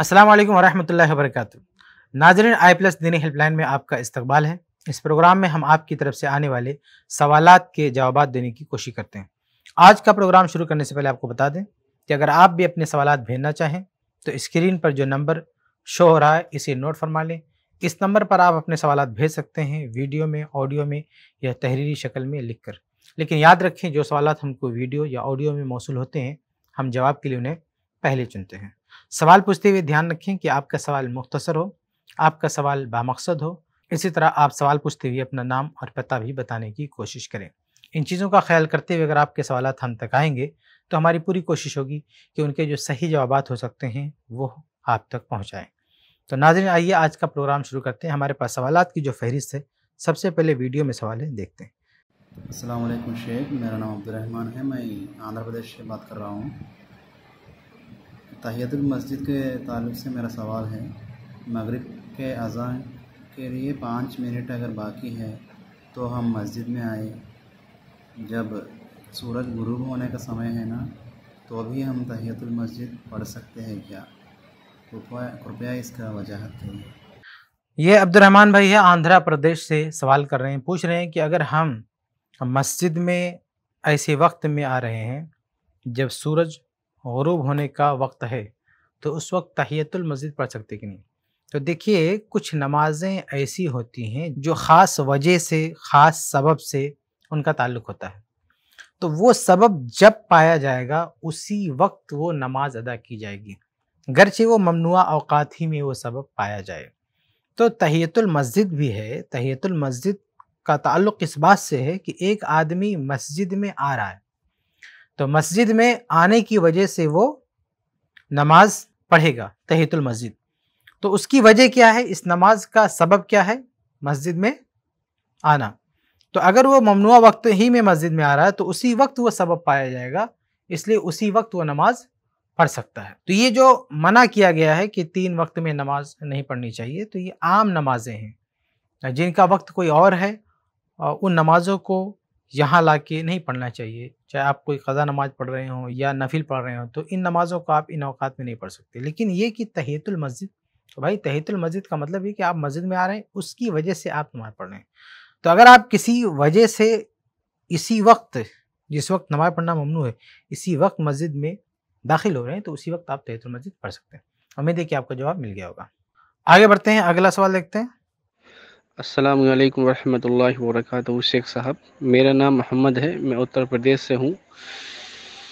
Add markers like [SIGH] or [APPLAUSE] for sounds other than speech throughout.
अस्सलाम वालेकुम वरहमतुल्लाहि वबरकatuh नाजरीन आई प्लस दीनी हेल्पलाइन में आपका इस्तकबाल है इस प्रोग्राम में हम आपकी तरफ से आने वाले सवाल के जवाब देने की कोशिश करते हैं आज का प्रोग्राम शुरू करने से पहले आपको बता दें कि अगर आप भी अपने सवाल भेजना चाहें तो स्क्रीन पर जो नंबर शो हो रहा है इसे नोट फरमा लें इस नंबर पर आप अपने सवाल भेज सकते हैं वीडियो में ऑडियो में या तहरीरी शक्ल में कर लेकिन याद रखें जो सवाल हमको वीडियो या ऑडियो में मौसू होते हैं हम जवाब के लिए उन्हें पहले चुनते हैं सवाल पूछते हुए ध्यान रखें कि आपका सवाल मुख्तसर हो आपका सवाल बामकसद हो इसी तरह आप सवाल पूछते हुए अपना नाम और पता भी बताने की कोशिश करें इन चीज़ों का ख्याल करते हुए अगर आपके सवाल हम तक आएंगे तो हमारी पूरी कोशिश होगी कि उनके जो सही जवाब हो सकते हैं वो आप तक पहुँचाएँ तो नाजरन आइए आज का प्रोग्राम शुरू करते हैं हमारे पास सवाल की जो फहरिस्त है सबसे पहले वीडियो में सवाल देखते हैं असलम शेख मेरा नाम अब्दुलरहमान है मैं आंध्र प्रदेश से बात कर रहा हूँ तहियतुल मस्जिद के तालुक से मेरा सवाल है मगरिब के अजान के लिए पाँच मिनट अगर बाकी है तो हम मस्जिद में आए जब सूरज गुरूब होने का समय है ना तो भी हम तहियतुल मस्जिद पढ़ सकते हैं क्या कृपया इसका वजाहत करें ये अब्दुलरहमान भाई है आंध्र प्रदेश से सवाल कर रहे हैं पूछ रहे हैं कि अगर हम मस्जिद में ऐसे वक्त में आ रहे हैं जब सूरज गरूब होने का वक्त है तो उस वक्त तहियतुल मस्जिद पढ़ सकते कि नहीं तो देखिए कुछ नमाजें ऐसी होती हैं जो ख़ास वजह से ख़ास सबब से उनका ताल्लुक़ होता है तो वो सबब जब पाया जाएगा उसी वक्त वो नमाज अदा की जाएगी गरचे वो ममनुआ अवकात ही में वो सबब पाया जाए तो तहियतुल मस्जिद भी है तहियतुल मस्जिद का ताल्लुक़ इस बात से है कि एक आदमी मस्जिद में आ रहा है तो मस्जिद में आने की वजह से वो नमाज पढ़ेगा तहितुल मस्जिद तो उसकी वजह क्या है इस नमाज का सबब क्या है मस्जिद में आना तो अगर वो ममनुआ वक्त ही में मस्जिद में आ रहा है तो उसी वक्त वो सबब पाया जाएगा इसलिए उसी वक्त वो नमाज पढ़ सकता है तो ये जो मना किया गया है कि तीन वक्त में नमाज नहीं पढ़नी चाहिए तो ये आम नमाजें हैं जिनका वक्त कोई और है उन नमाज़ों को यहाँ ला के नहीं पढ़ना चाहिए चाहे आप कोई क़ज़ा नमाज पढ़ रहे हों या नफिल पढ़ रहे हों तो इन नमाज़ों को आप इन अवकात में नहीं पढ़ सकते लेकिन ये कि तहतुल मस्जिद तो भाई तहतुल मस्जिद का मतलब ये कि आप मस्जिद में आ रहे हैं उसकी वजह से आप नमाज़ पढ़ रहे हैं तो अगर आप किसी वजह से इसी वक्त जिस वक्त नमाज़ पढ़ना ममनू है इसी वक्त मस्जिद में दाखिल हो रहे हैं तो उसी वक्त आप तहतुल मस्जिद पढ़ सकते हैं उम्मीद है कि आपका जवाब मिल गया होगा आगे बढ़ते हैं अगला सवाल देखते हैं अस्सलाम वालेकुम रहमतुल्लाहि वरकत शेख साहब मेरा नाम मोहम्मद है मैं उत्तर प्रदेश से हूँ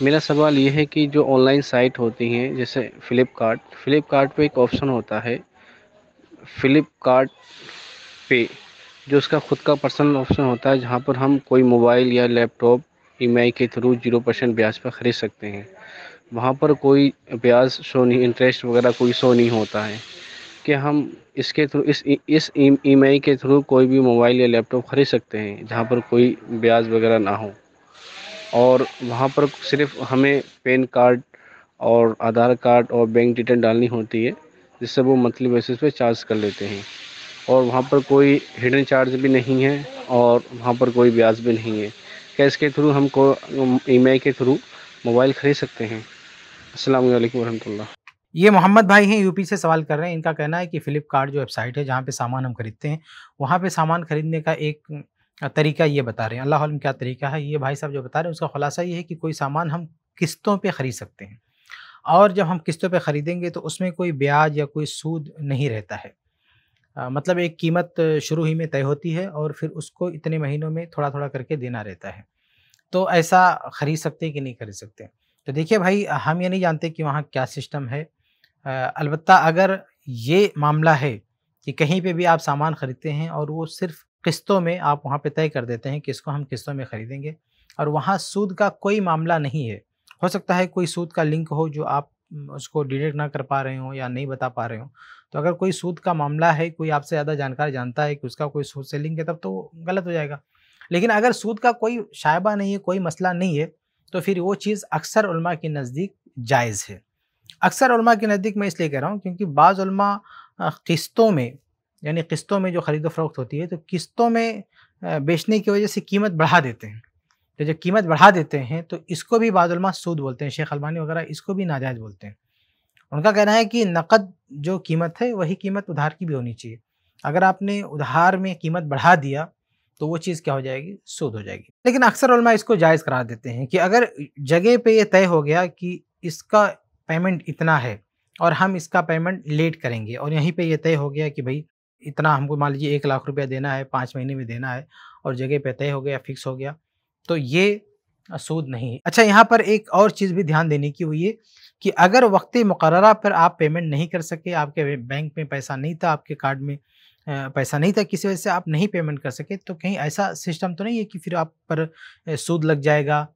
मेरा सवाल यह है कि जो ऑनलाइन साइट होती हैं जैसे फ़्लिपकार्ट फ़्लिपकार्ट एक ऑप्शन होता है फ़्लिपकार्ट पे जो उसका ख़ुद का पर्सनल ऑप्शन होता है जहाँ पर हम कोई मोबाइल या लैपटॉप ई आई के थ्रू जीरो परसेंट ब्याज पर ख़रीद सकते हैं वहाँ पर कोई ब्याज शो नहीं इंटरेस्ट वगैरह कोई शो नहीं होता है कि हम इसके थ्रू इस इस ई के थ्रू कोई भी मोबाइल या लैपटॉप ख़रीद सकते हैं जहाँ पर कोई ब्याज वगैरह ना हो और वहाँ पर सिर्फ हमें पेन कार्ड और आधार कार्ड और बैंक डिटेल डालनी होती है जिससे वो मंथली बेसिस पे चार्ज कर लेते हैं और वहाँ पर कोई हिडन चार्ज भी नहीं है और वहाँ पर कोई ब्याज भी नहीं है कैश के थ्रू हमको ई के थ्रू मोबाइल ख़रीद सकते हैं असल वरहमल ये मोहम्मद भाई हैं यूपी से सवाल कर रहे हैं इनका कहना है कि फ्लिपकार्ट जो वेबसाइट है जहाँ पे सामान हम खरीदते हैं वहाँ पे सामान खरीदने का एक तरीका ये बता रहे हैं अल्लाह क्या तरीका है ये भाई साहब जो बता रहे हैं उसका खुलासा ये है कि कोई सामान हम किस्तों पर ख़रीद सकते हैं और जब हम किस्तों पर ख़रीदेंगे तो उसमें कोई ब्याज या कोई सूद नहीं रहता है मतलब एक कीमत शुरू ही में तय होती है और फिर उसको इतने महीनों में थोड़ा थोड़ा करके देना रहता है तो ऐसा ख़रीद सकते कि नहीं खरीद सकते तो देखिए भाई हम ये नहीं जानते कि वहाँ क्या सिस्टम है अलबत् अगर ये मामला है कि कहीं पे भी आप सामान ख़रीदते हैं और वो सिर्फ किस्तों में आप वहाँ पे तय कर देते हैं कि इसको हम किस्तों में ख़रीदेंगे और वहाँ सूद का कोई मामला नहीं है हो सकता है कोई सूद का लिंक हो जो आप उसको डिटेक्ट ना कर पा रहे हो या नहीं बता पा रहे हो तो अगर कोई सूद का मामला है कोई आपसे ज़्यादा जानकार जानता है कि उसका कोई सूद से लिंक है तब तो गलत हो जाएगा लेकिन अगर सूद का कोई शायबा नहीं है कोई मसला नहीं है तो फिर वो चीज़ अक्सर के नज़दीक जायज़ है अक्सर उलमा के नज़दीक मैं इसलिए कह रहा हूँ क्योंकि बाज़ किस्तों में यानी किस्तों में जो ख़रीद फरोख्त होती है तो किस्तों में बेचने की वजह से कीमत बढ़ा देते हैं तो जब कीमत बढ़ा देते हैं तो इसको भी बाज़ सूद बोलते हैं शेख अलमानी वगैरह इसको भी नाजायज़ बोलते हैं उनका कहना है कि नकद जो कीमत है वही कीमत उधार की भी होनी चाहिए अगर आपने उधार में कीमत बढ़ा दिया तो वो चीज़ क्या हो जाएगी सूद हो जाएगी लेकिन अक्सर इसको जायज़ करा देते हैं कि अगर जगह पे ये तय हो गया कि इसका पेमेंट इतना है और हम इसका पेमेंट लेट करेंगे और यहीं पे ये तय हो गया कि भाई इतना हमको मान लीजिए एक लाख रुपया देना है पाँच महीने में देना है और जगह पे तय हो गया फिक्स हो गया तो ये सूद नहीं है अच्छा यहाँ पर एक और चीज़ भी ध्यान देने की हुई है कि अगर वक्त मुकर पर आप पेमेंट नहीं कर सके आपके बैंक में पैसा नहीं था आपके कार्ड में पैसा नहीं था किसी वजह से आप नहीं पेमेंट कर सके तो कहीं ऐसा सिस्टम तो नहीं है कि फिर आप पर सूद लग जाएगा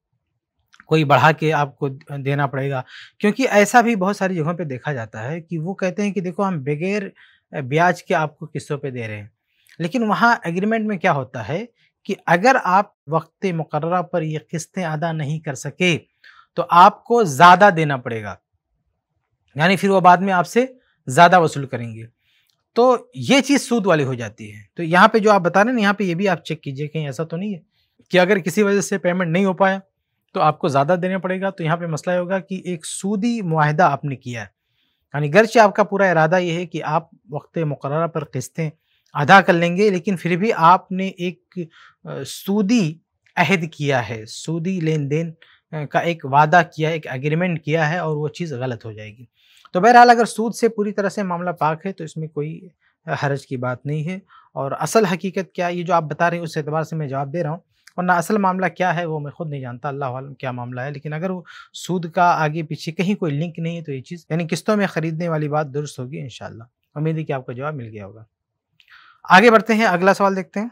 कोई बढ़ा के आपको देना पड़ेगा क्योंकि ऐसा भी बहुत सारी जगहों पे देखा जाता है कि वो कहते हैं कि देखो हम बगैर ब्याज के आपको किस्तों पे दे रहे हैं लेकिन वहाँ एग्रीमेंट में क्या होता है कि अगर आप वक्त मुकर पर ये किस्तें अदा नहीं कर सके तो आपको ज़्यादा देना पड़ेगा यानी फिर वो बाद में आपसे ज़्यादा वसूल करेंगे तो ये चीज़ सूद वाली हो जाती है तो यहाँ पे जो आप बता रहे हैं यहाँ पे ये भी आप चेक कीजिए कहीं ऐसा तो नहीं है कि अगर किसी वजह से पेमेंट नहीं हो पाया तो आपको ज़्यादा देना पड़ेगा तो यहाँ पे मसला होगा कि एक सूदी माहदा आपने किया है यानी गर्चे आपका पूरा इरादा ये है कि आप वक्त मकर पर किस्तें अदा कर लेंगे लेकिन फिर भी आपने एक सूदी अहद किया है सूदी लेन देन का एक वादा किया है एक एग्रीमेंट किया है और वो चीज़ गलत हो जाएगी तो बहरहाल अगर सूद से पूरी तरह से मामला पाक है तो इसमें कोई हरज की बात नहीं है और असल हकीकत क्या ये जो आप बता रहे हैं उस एतबार से मैं जवाब दे रहा हूँ वरना असल मामला क्या है वो मैं खुद नहीं जानता अल्लाह क्या मामला है लेकिन अगर वो सूद का आगे पीछे कहीं कोई लिंक नहीं है तो ये चीज़ यानी किस्तों में ख़रीदने वाली बात दुरुस्त होगी इन उम्मीद है कि आपको जवाब मिल गया होगा आगे बढ़ते हैं अगला सवाल देखते हैं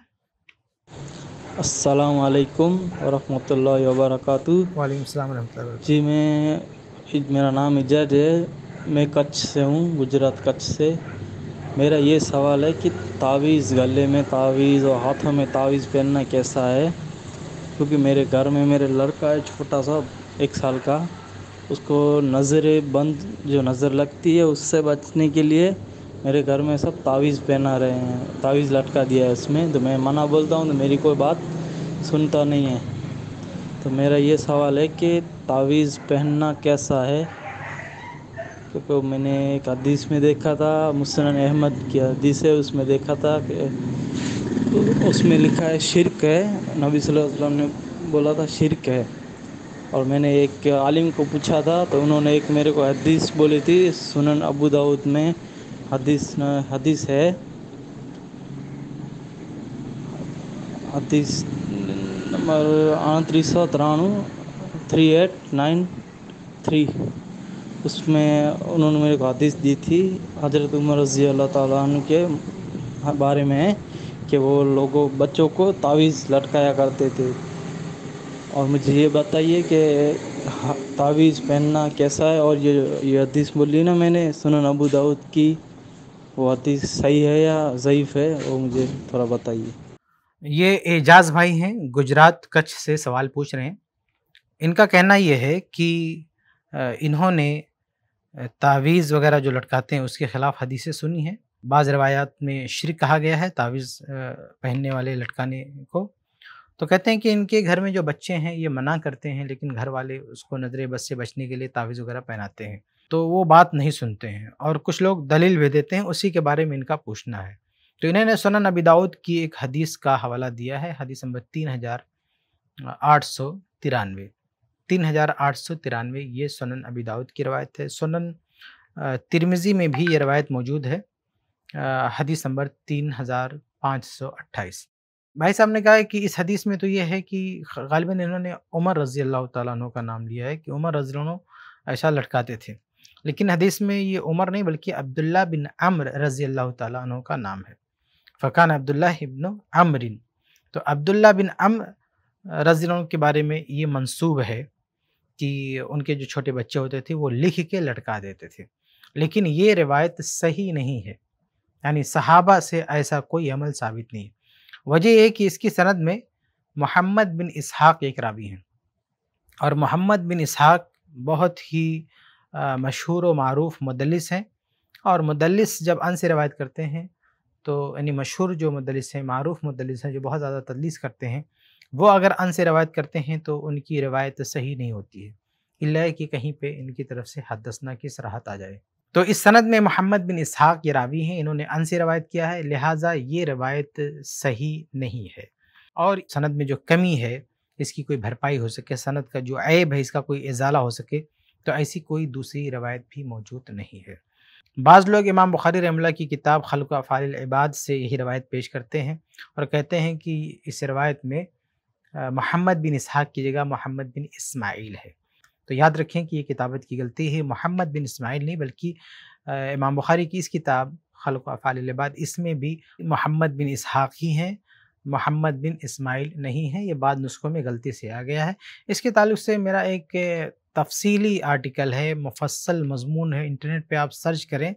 असलकम वरहमल वर्क वालेकाम जी मैं मेरा नाम इजाज है मैं कच्छ से हूँ गुजरात कच्छ से मेरा ये सवाल है कि तावीज़ गले में तावीज़ और हाथों में तावीज़ पहनना कैसा है क्योंकि मेरे घर में मेरे लड़का है छोटा सा एक साल का उसको नज़रें बंद जो नज़र लगती है उससे बचने के लिए मेरे घर में सब तावीज़ पहना रहे हैं तावीज़ लटका दिया है उसमें तो मैं मना बोलता हूँ तो मेरी कोई बात सुनता नहीं है तो मेरा ये सवाल है कि तावीज़ पहनना कैसा है क्योंकि तो मैंने एक हदीस में देखा था मुसन अहमद की हदीस है उसमें देखा था कि उसमें लिखा है शिरक है नबी वसल्लम ने बोला था शिरक है और मैंने एक आलिम को पूछा था तो उन्होंने एक मेरे को हदीस बोली थी सुनन अबू दाऊद में हदीस हदीस है हदीस नंबर अड़तीस सौ तिरानवे थ्री एट नाइन थ्री उसमें उन्होंने मेरे को हदीस दी थी हजरत उमर रजी अल्लाह तु के बारे में कि वो लोगों बच्चों को तावीज़ लटकाया करते थे और मुझे ये बताइए कि तावीज़ पहनना कैसा है और ये ये हदीस बोली ना मैंने सुनन अबू दाऊद की वो हदीस सही है या ज़यीफ़ है वो मुझे थोड़ा बताइए ये एजाज भाई हैं गुजरात कच्छ से सवाल पूछ रहे हैं इनका कहना ये है कि इन्होंने तावीज़ वगैरह जो लटकाते हैं उसके ख़िलाफ़ हदीसें सुनी हैं बाज़ रवायात में शिर कहा गया है तावीज़ पहनने वाले लटकाने को तो कहते हैं कि इनके घर में जो बच्चे हैं ये मना करते हैं लेकिन घर वाले उसको नजर बस से बचने के लिए तावीज़ वगैरह पहनाते हैं तो वो बात नहीं सुनते हैं और कुछ लोग दलील भी देते हैं उसी के बारे में इनका पूछना है तो इन्होंने सुना नबी दाऊद की एक हदीस का हवाला दिया है हदीस नंबर तीन हज़ार आठ सौ तिरानवे तीन हज़ार आठ सौ तिरानवे ये सुनन अबी दाऊद की रवायत है सुनन तिरमिज़ी में भी ये रवायत मौजूद है हदीस नंबर तीन हज़ार पाँच सौ अट्ठाईस भाई साहब ने कहा है कि इस हदीस में तो ये है कि गालिबा इन्होंने उमर रज़ी अल्लाह तु का नाम लिया है कि उमर रज़ी ऐसा लटकाते थे लेकिन हदीस में ये उमर नहीं बल्कि अब्दुल्ला बिन अम्र रज़ी अल्लाह तु का नाम है फ़कान अब्दुल्ला इबन अमरिन तो अब्दुल्ला बिन अम्र रज़ी के बारे में ये मनसूब है कि उनके जो छोटे बच्चे होते थे वो लिख के लटका देते थे लेकिन ये रिवायत सही नहीं है यानी सहाबा से ऐसा कोई अमल साबित नहीं है वजह यह कि इसकी सनद में मोहम्मद बिन इसहाक एक रावी हैं और मोहम्मद बिन इसहाक बहुत ही मशहूर व मरूफ मदलस हैं और मदलस जब अन से रवायत करते हैं तो यानी मशहूर जो मदलस हैं मरूफ मदलस हैं जो बहुत ज़्यादा तदलीस करते हैं वो अगर अन से रवायत करते हैं तो उनकी रवायत सही नहीं होती है इल्ला कि कहीं पे इनकी तरफ से हदसना की सराहत आ जाए तो इस सनद में मोहम्मद बिन इसहाक ये रावी हैं इन्होंने अन से रवायत किया है लिहाजा ये रवायत सही नहीं है और सनद में जो कमी है इसकी कोई भरपाई हो सके सनद का जो ऐब है इसका कोई इजाला हो सके तो ऐसी कोई दूसरी रवायत भी मौजूद नहीं है बाज़ लोग इमाम बुखारी रमला की किताब खलक इबाद से यही रवायत पेश करते हैं और कहते हैं कि इस रवायत में मोहम्मद बिन इसहाक की जगह मोहम्मद बिन इस्माइल है तो याद रखें कि ये किताबत की गलती है मोहम्मद बिन इसमाइल नहीं बल्कि इमाम बुखारी की इस किताब खलक अफ़ालबाद इसमें भी मोहम्मद बिन इसहाक़ ही हैं मोहम्मद बिन इसमाइल नहीं है ये बाद नुस्खों में गलती से आ गया है इसके ताल्लुक से मेरा एक तफसीली आर्टिकल है मुफसल मजमून है इंटरनेट पे आप सर्च करें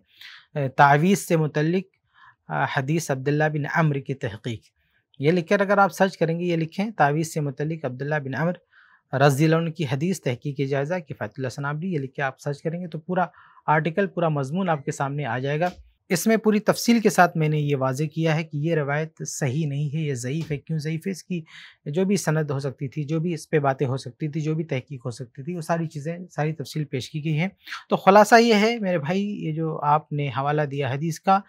तावीज़ से मुतलक हदीस अब्दुल्ला बिन अम्र की तहकीक ये लिखकर अगर आप सर्च करेंगे ये लिखें तावीज़ से मुतलक अब्दुल्ला बिन अम्र रजी की हदीस तहकीक जायज़ा किफ़ायतुल्ला सनाबली ये लिख के आप सर्च करेंगे तो पूरा आर्टिकल पूरा मजमून आपके सामने आ जाएगा इसमें पूरी तफसील के साथ मैंने ये वाजे किया है कि ये रवायत सही नहीं है यह ज़यीफ़ है क्यों ज़यीफ़ है इसकी जो भी सनद हो सकती थी जो भी इस पर बातें हो सकती थी जो भी तहकीक हो सकती थी वो सारी चीज़ें सारी तफसील पेश की गई हैं तो ख़ुलासा ये है मेरे भाई ये जो आपने हवाला दिया हदीस का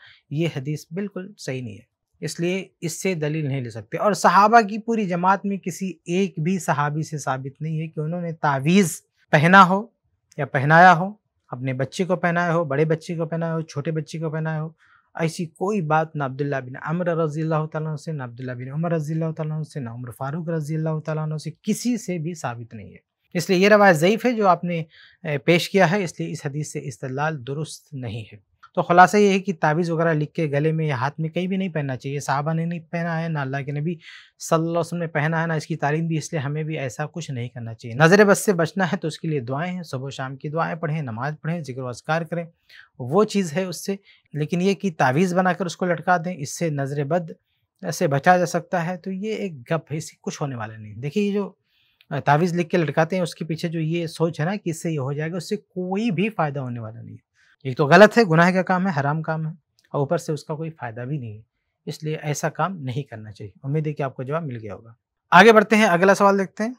ये हदीस बिल्कुल सही नहीं है इसलिए इससे दलील नहीं ले सकते और सहाबा की पूरी जमात में किसी एक भी सहाबी से साबित नहीं है कि उन्होंने तावीज़ पहना हो या पहनाया हो अपने बच्चे को पहनाया हो बड़े बच्चे को पहनाया हो छोटे बच्चे को पहनाया हो ऐसी कोई बात ना अब्दुल्ला बिन अमर रजील अल्लाह से ना अब्दुल्ला बिन उमर रजील से ना उम्र फारूक रजी अल्लाह से किसी से भी साबित नहीं है इसलिए यह रवायत ज़यीफ़ है जो आपने पेश किया है इसलिए इस हदीस से इस्तलाल दुरुस्त नहीं है तो खुलासा ये है कि ताबीज़ वगैरह लिख के गले में या हाथ में कहीं भी नहीं पहनना चाहिए साहबा ने नहीं पहना है ना अल्लाह के नबी सल्लल्लाहु अलैहि वसल्लम ने पहना है ना इसकी तालीम दी इसलिए हमें भी ऐसा कुछ नहीं करना चाहिए नज़र बस से बचना है तो उसके लिए दुआएँ हैं सुबह शाम की दुआएँ पढ़ें नमाज़ पढ़ें जिक्र वस्कार करें वो चीज़ है उससे लेकिन ये कि तावीज़ बनाकर उसको लटका दें इससे नज़र बद से बचा जा सकता है तो ये एक गप है इससे कुछ होने वाला नहीं देखिए ये जो तावीज़ लिख के लटकाते हैं उसके पीछे जो ये सोच है ना कि इससे ये हो जाएगा उससे कोई भी फ़ायदा होने वाला नहीं है एक तो गलत है गुनाह का काम है हराम काम है और ऊपर से उसका कोई फ़ायदा भी नहीं है इसलिए ऐसा काम नहीं करना चाहिए उम्मीद है कि आपको जवाब मिल गया होगा आगे बढ़ते हैं अगला सवाल देखते हैं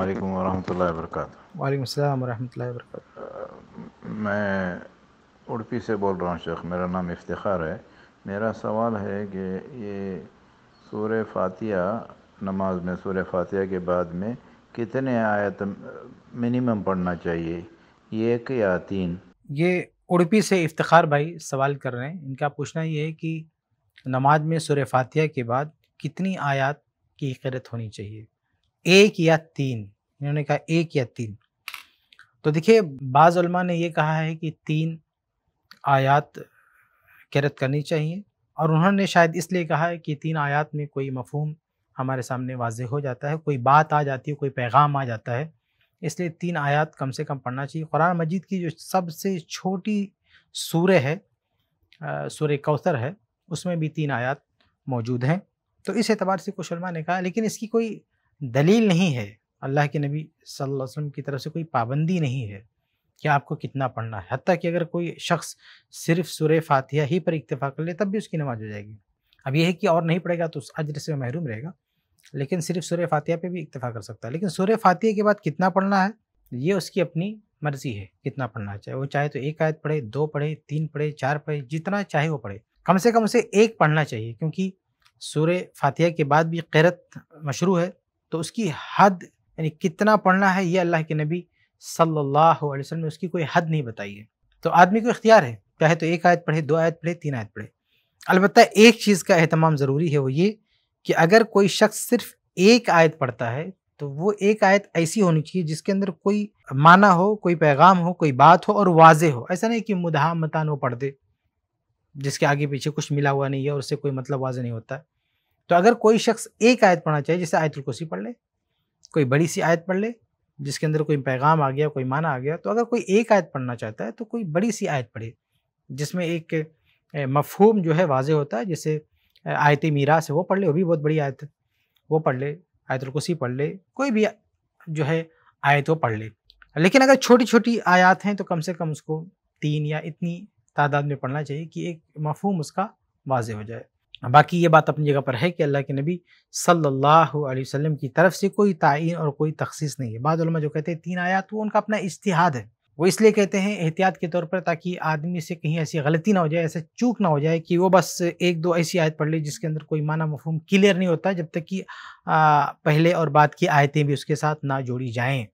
अलैक्म वरहमतुल्लाहि वबरकातुहू वालेकुम वरहमतुल्लाहि मैं उड़पी से बोल रहा हूँ शेख मेरा नाम इफ्तार है मेरा सवाल है कि ये सूर्य फातिहा नमाज में सूर्य फातिहा के बाद में कितने आयत मिनिमम पढ़ना चाहिए ये एक या तीन ये उड़पी से इफ्तार भाई सवाल कर रहे हैं इनका पूछना ये है कि नमाज में सुर फातिया के बाद कितनी आयात की करत होनी चाहिए एक या तीन इन्होंने कहा एक या तीन तो देखिए बाज़ ने यह कहा है कि तीन आयात करत करनी चाहिए और उन्होंने शायद इसलिए कहा है कि तीन आयात में कोई मफहम हमारे सामने वाज हो जाता है कोई बात आ जाती है कोई पैगाम आ जाता है इसलिए तीन आयत कम से कम पढ़ना चाहिए कुरान मजीद की जो सबसे छोटी सूर्य है सूर्य कौसर है उसमें भी तीन आयत मौजूद हैं तो इस एतबार से कुछ ने कहा लेकिन इसकी कोई दलील नहीं है अल्लाह के नबी सल्लल्लाहु अलैहि वसल्लम की तरफ से कोई पाबंदी नहीं है कि आपको कितना पढ़ना है हती कि अगर कोई शख्स सिर्फ सुर फातिया ही पर इतफ़ा कर ले तब भी उसकी नमाज हो जाएगी अब यह है कि और नहीं पढ़ेगा तो उस अजर से महरूम रहेगा लेकिन सिर्फ सूर्य फातिया पे भी इतफा कर सकता है लेकिन सूर्य फातिहा के बाद कितना पढ़ना है ये उसकी अपनी मर्जी है कितना पढ़ना चाहे वो चाहे तो एक आयत पढ़े दो पढ़े तीन पढ़े चार पढ़े जितना चाहे वो पढ़े कम से कम उसे एक पढ़ना चाहिए क्योंकि सूर्य फातिया के बाद भी कैरत मशरू है तो उसकी हद यानी कितना पढ़ना है ये अल्लाह के नबी सल्लल्लाहु अलैहि वसल्लम ने उसकी कोई हद नहीं बताई है तो आदमी को इख्तियार है चाहे तो एक आयत पढ़े दो आयत पढ़े तीन आयत पढ़े अलबत्त एक चीज़ का अहतमाम ज़रूरी है वो ये कि अगर कोई शख्स सिर्फ एक आयत पढ़ता है तो वो एक आयत ऐसी होनी चाहिए जिसके अंदर कोई माना हो कोई पैगाम हो कोई बात हो और वाजे हो ऐसा नहीं कि मुदहा मतान वो पढ़ दे जिसके आगे पीछे कुछ मिला हुआ नहीं है और उससे कोई मतलब वाजे नहीं होता है तो अगर कोई शख्स एक आयत पढ़ना चाहिए जैसे आयतुल कुर्सी पढ़ ले कोई बड़ी सी आयत पढ़ ले जिसके अंदर कोई पैगाम आ गया कोई माना आ गया तो अगर कोई एक आयत पढ़ना चाहता है तो कोई बड़ी सी आयत पढ़े जिसमें एक मफहूम जो है वाजे होता है जैसे आयत मीरा से वो पढ़ ले वो भी बहुत बड़ी आयत है वो पढ़ ले आयतुल कुर्सी पढ़ ले कोई भी जो है आयत वो पढ़ ले लेकिन अगर छोटी छोटी आयात हैं तो कम से कम उसको तीन या इतनी तादाद में पढ़ना चाहिए कि एक मफहम उसका वाज हो जाए बाकी ये बात अपनी जगह पर है कि अल्लाह के नबी सल्लल्लाहु अलैहि वसल्लम की तरफ से कोई तयन और कोई तखसीस नहीं है बाद जो कहते हैं तीन आयात वो उनका अपना इश्तिहाद है वो इसलिए कहते हैं एहतियात के तौर पर ताकि आदमी से कहीं ऐसी गलती ना हो जाए ऐसा चूक ना हो जाए कि वो बस एक दो ऐसी आयत पढ़ ले जिसके अंदर कोई माना मफहम क्लियर नहीं होता जब तक कि पहले और बाद की आयतें भी उसके साथ ना जोड़ी जाएँ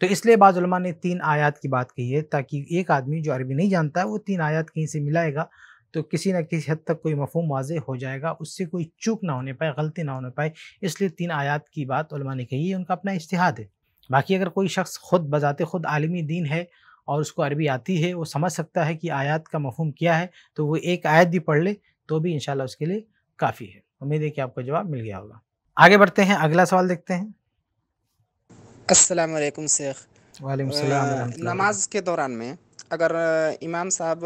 तो इसलिए बाज़ुलमा ने तीन आयात की बात कही है ताकि एक आदमी जो अरबी नहीं जानता है वो तीन आयात कहीं से मिलाएगा तो किसी न किसी हद तक कोई मफहम वाज हो जाएगा उससे कोई चूक ना होने पाए गलती ना होने पाए इसलिए तीन आयात की बात ने कही है उनका अपना इश्तिहाद है बाकी अगर कोई शख्स खुद बजाते खुद आलमी दीन है और उसको अरबी आती है वो समझ सकता है कि आयात का मफहम क्या है तो वो एक आयत भी पढ़ ले तो भी इनशाला उसके लिए काफ़ी है उम्मीद है कि आपको जवाब मिल गया होगा आगे बढ़ते हैं अगला सवाल देखते हैं असलकम शेख नमाज के दौरान में अगर इमाम साहब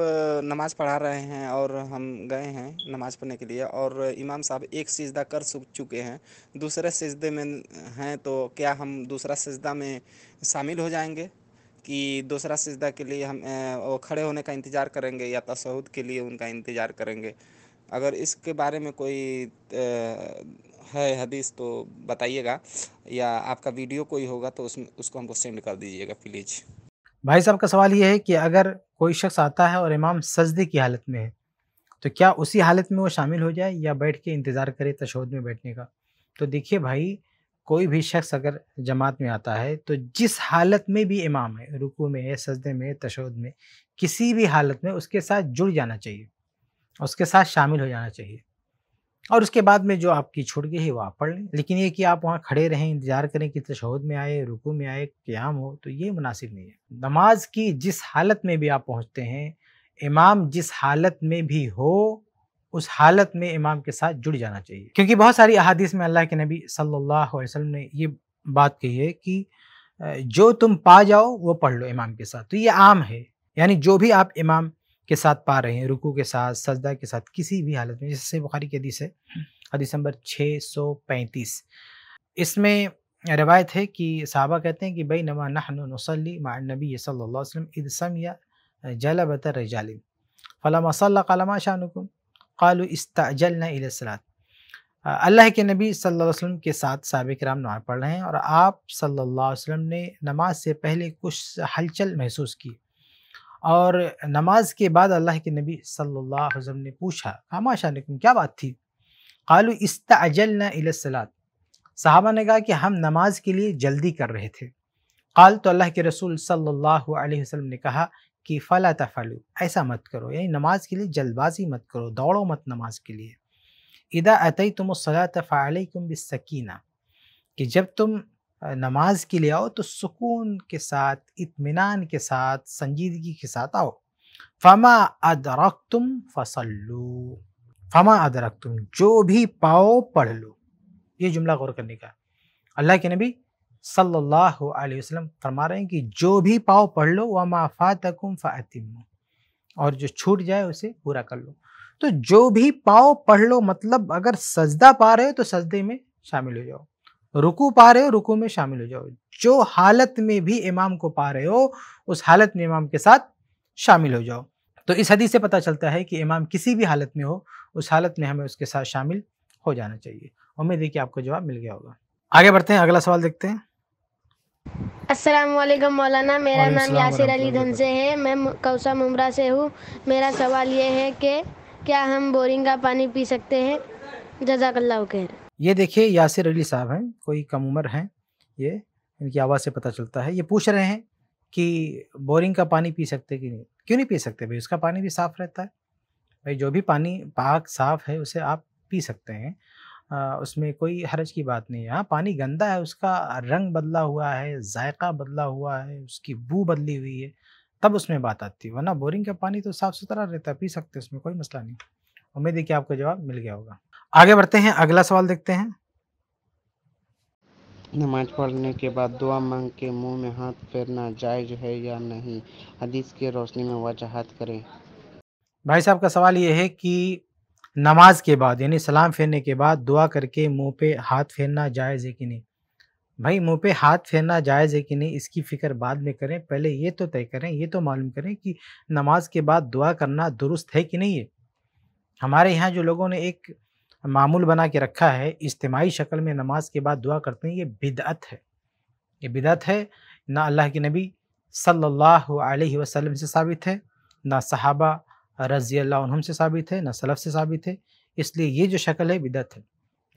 नमाज़ पढ़ा रहे हैं और हम गए हैं नमाज़ पढ़ने के लिए और इमाम साहब एक सजदा कर चुके हैं दूसरे सजदे में हैं तो क्या हम दूसरा सजदा में शामिल हो जाएंगे कि दूसरा सजदा के लिए हम वो खड़े होने का इंतज़ार करेंगे या तसहद के लिए उनका इंतज़ार करेंगे अगर इसके बारे में कोई है हदीस तो बताइएगा या आपका वीडियो कोई होगा तो उसमें उसको हमको सेंड कर दीजिएगा प्लीज़ भाई साहब का सवाल ये है कि अगर कोई शख्स आता है और इमाम सजदे की हालत में है तो क्या उसी हालत में वो शामिल हो जाए या बैठ के इंतज़ार करे तशद में बैठने का तो देखिए भाई कोई भी शख्स अगर जमात में आता है तो जिस हालत में भी इमाम है रुकू में है सजदे में तशद में किसी भी हालत में उसके साथ जुड़ जाना चाहिए उसके साथ शामिल हो जाना चाहिए और उसके बाद में जो आपकी छूट गई है वो आप पढ़ लें लेकिन ये कि आप वहाँ खड़े रहें इंतजार करें कि तशहद में आए रुकू में आए क्याम हो तो ये मुनासिब नहीं है नमाज की जिस हालत में भी आप पहुँचते हैं इमाम जिस हालत में भी हो उस हालत में इमाम के साथ जुड़ जाना चाहिए क्योंकि बहुत सारी अहादीस में अल्लाह के नबी सल्लल्लाहु अलैहि वसल्लम ने ये बात कही है कि जो तुम पा जाओ वो पढ़ लो इमाम के साथ तो ये आम है यानी जो भी आप इमाम के साथ पा रहे हैं रुकू के साथ सजदा के साथ किसी भी हालत में जैसे बुखारी की हदीस है हदीस नंबर छः सौ पैंतीस इसमें रवायत है कि साहबा कहते हैं कि भई नमा नहनसली नबी सल्ला वसम इदसम या जला बतर रजालिम फ़लाम मसल कलमा शाहनुकुम कल इस्ताजल नसलात अल्लाह के नबी सल्लल्लाहु अलैहि वसल्लम के साथ सबक राम नमाज़ पढ़ रहे हैं और आप सल्लल्लाहु अलैहि वसल्लम ने नमाज से पहले कुछ हलचल महसूस की और नमाज के बाद अल्लाह के नबी सल्लल्लाहु अलैहि वसल्लम ने पूछा कामा लेकिन क्या बात थी कालू इस्तल नसलात साहबा ने कहा कि हम नमाज के लिए जल्दी कर रहे थे काल तो अल्लाह के रसूल सल्लल्लाहु अलैहि वसल्लम ने कहा कि फ़ला तफलू ऐसा मत करो यानी नमाज के लिए जल्दबाजी मत करो दौड़ो मत नमाज के लिए इदा अतई तुम सला तफ़ालकुम बिसकीना कि जब तुम नमाज के लिए आओ तो सुकून के साथ इत्मीनान के साथ संजीदगी के साथ आओ फमा अदरक तुम फसल्लू फमा अदरक तुम जो भी पाओ पढ़ लो ये जुमला गौर करने का अल्लाह के नबी सल्लल्लाहु अलैहि वसल्लम फरमा रहे हैं कि जो भी पाओ पढ़ लो वमा फ़ातकुम फ़ातिम और जो छूट जाए उसे पूरा कर लो तो जो भी पाओ पढ़ लो मतलब अगर सजदा पा रहे हो तो सजदे में शामिल हो जाओ रुकू पा रहे हो रुकू में शामिल हो जाओ जो हालत में भी इमाम को पा रहे हो उस हालत में इमाम के साथ शामिल हो जाओ तो इस हदीस से पता चलता है कि इमाम किसी भी हालत में हो उस हालत में हमें उसके साथ शामिल हो जाना चाहिए उम्मीद है कि आपको जवाब मिल गया होगा आगे बढ़ते हैं अगला सवाल देखते हैं असलम मौलाना मेरा नाम यासिर अली धनसे है मैं कौसा मुमरा से हूँ मेरा सवाल ये है कि क्या हम बोरिंग का पानी पी सकते हैं जजाकल्ला खैर ये देखिए यासिर अली साहब हैं कोई कम उम्र हैं ये इनकी आवाज़ से पता चलता है ये पूछ रहे हैं कि बोरिंग का पानी पी सकते कि नहीं क्यों नहीं पी सकते भाई उसका पानी भी साफ़ रहता है भाई जो भी पानी पाक साफ़ है उसे आप पी सकते हैं आ, उसमें कोई हरज की बात नहीं है हाँ पानी गंदा है उसका रंग बदला हुआ है जायका बदला हुआ है उसकी बू बदली हुई है तब उसमें बात आती है वरना बोरिंग का पानी तो साफ़ सुथरा रहता है पी सकते हैं उसमें कोई मसला नहीं उम्मीद है कि आपको जवाब मिल गया होगा आगे बढ़ते हैं अगला सवाल देखते हैं नमाज पढ़ने के बाद दुआ मांग के मुंह में हाथ फेरना जायज है या नहीं हदीस की रोशनी में वजाहत करें भाई साहब का सवाल यह है कि नमाज के बाद यानी सलाम फेरने के बाद दुआ करके मुंह पे हाथ फेरना जायज़ है कि नहीं भाई मुंह पे हाथ फेरना जायज़ है कि नहीं इसकी फ़िक्र बाद में करें पहले ये तो तय करें ये तो मालूम करें कि नमाज के बाद दुआ करना दुरुस्त है कि नहीं है हमारे यहाँ जो लोगों ने एक मामूल बना के रखा है इज्तमाही शक्ल में नमाज के बाद दुआ करते हैं ये बिदअत है ये बिदअत है ना अल्लाह के नबी सल्लल्लाहु अलैहि वसल्लम से साबित है ना सहाबा रज़ी अल्लाह से साबित है ना सलफ़ से साबित है इसलिए ये जो शक्ल है बिदत है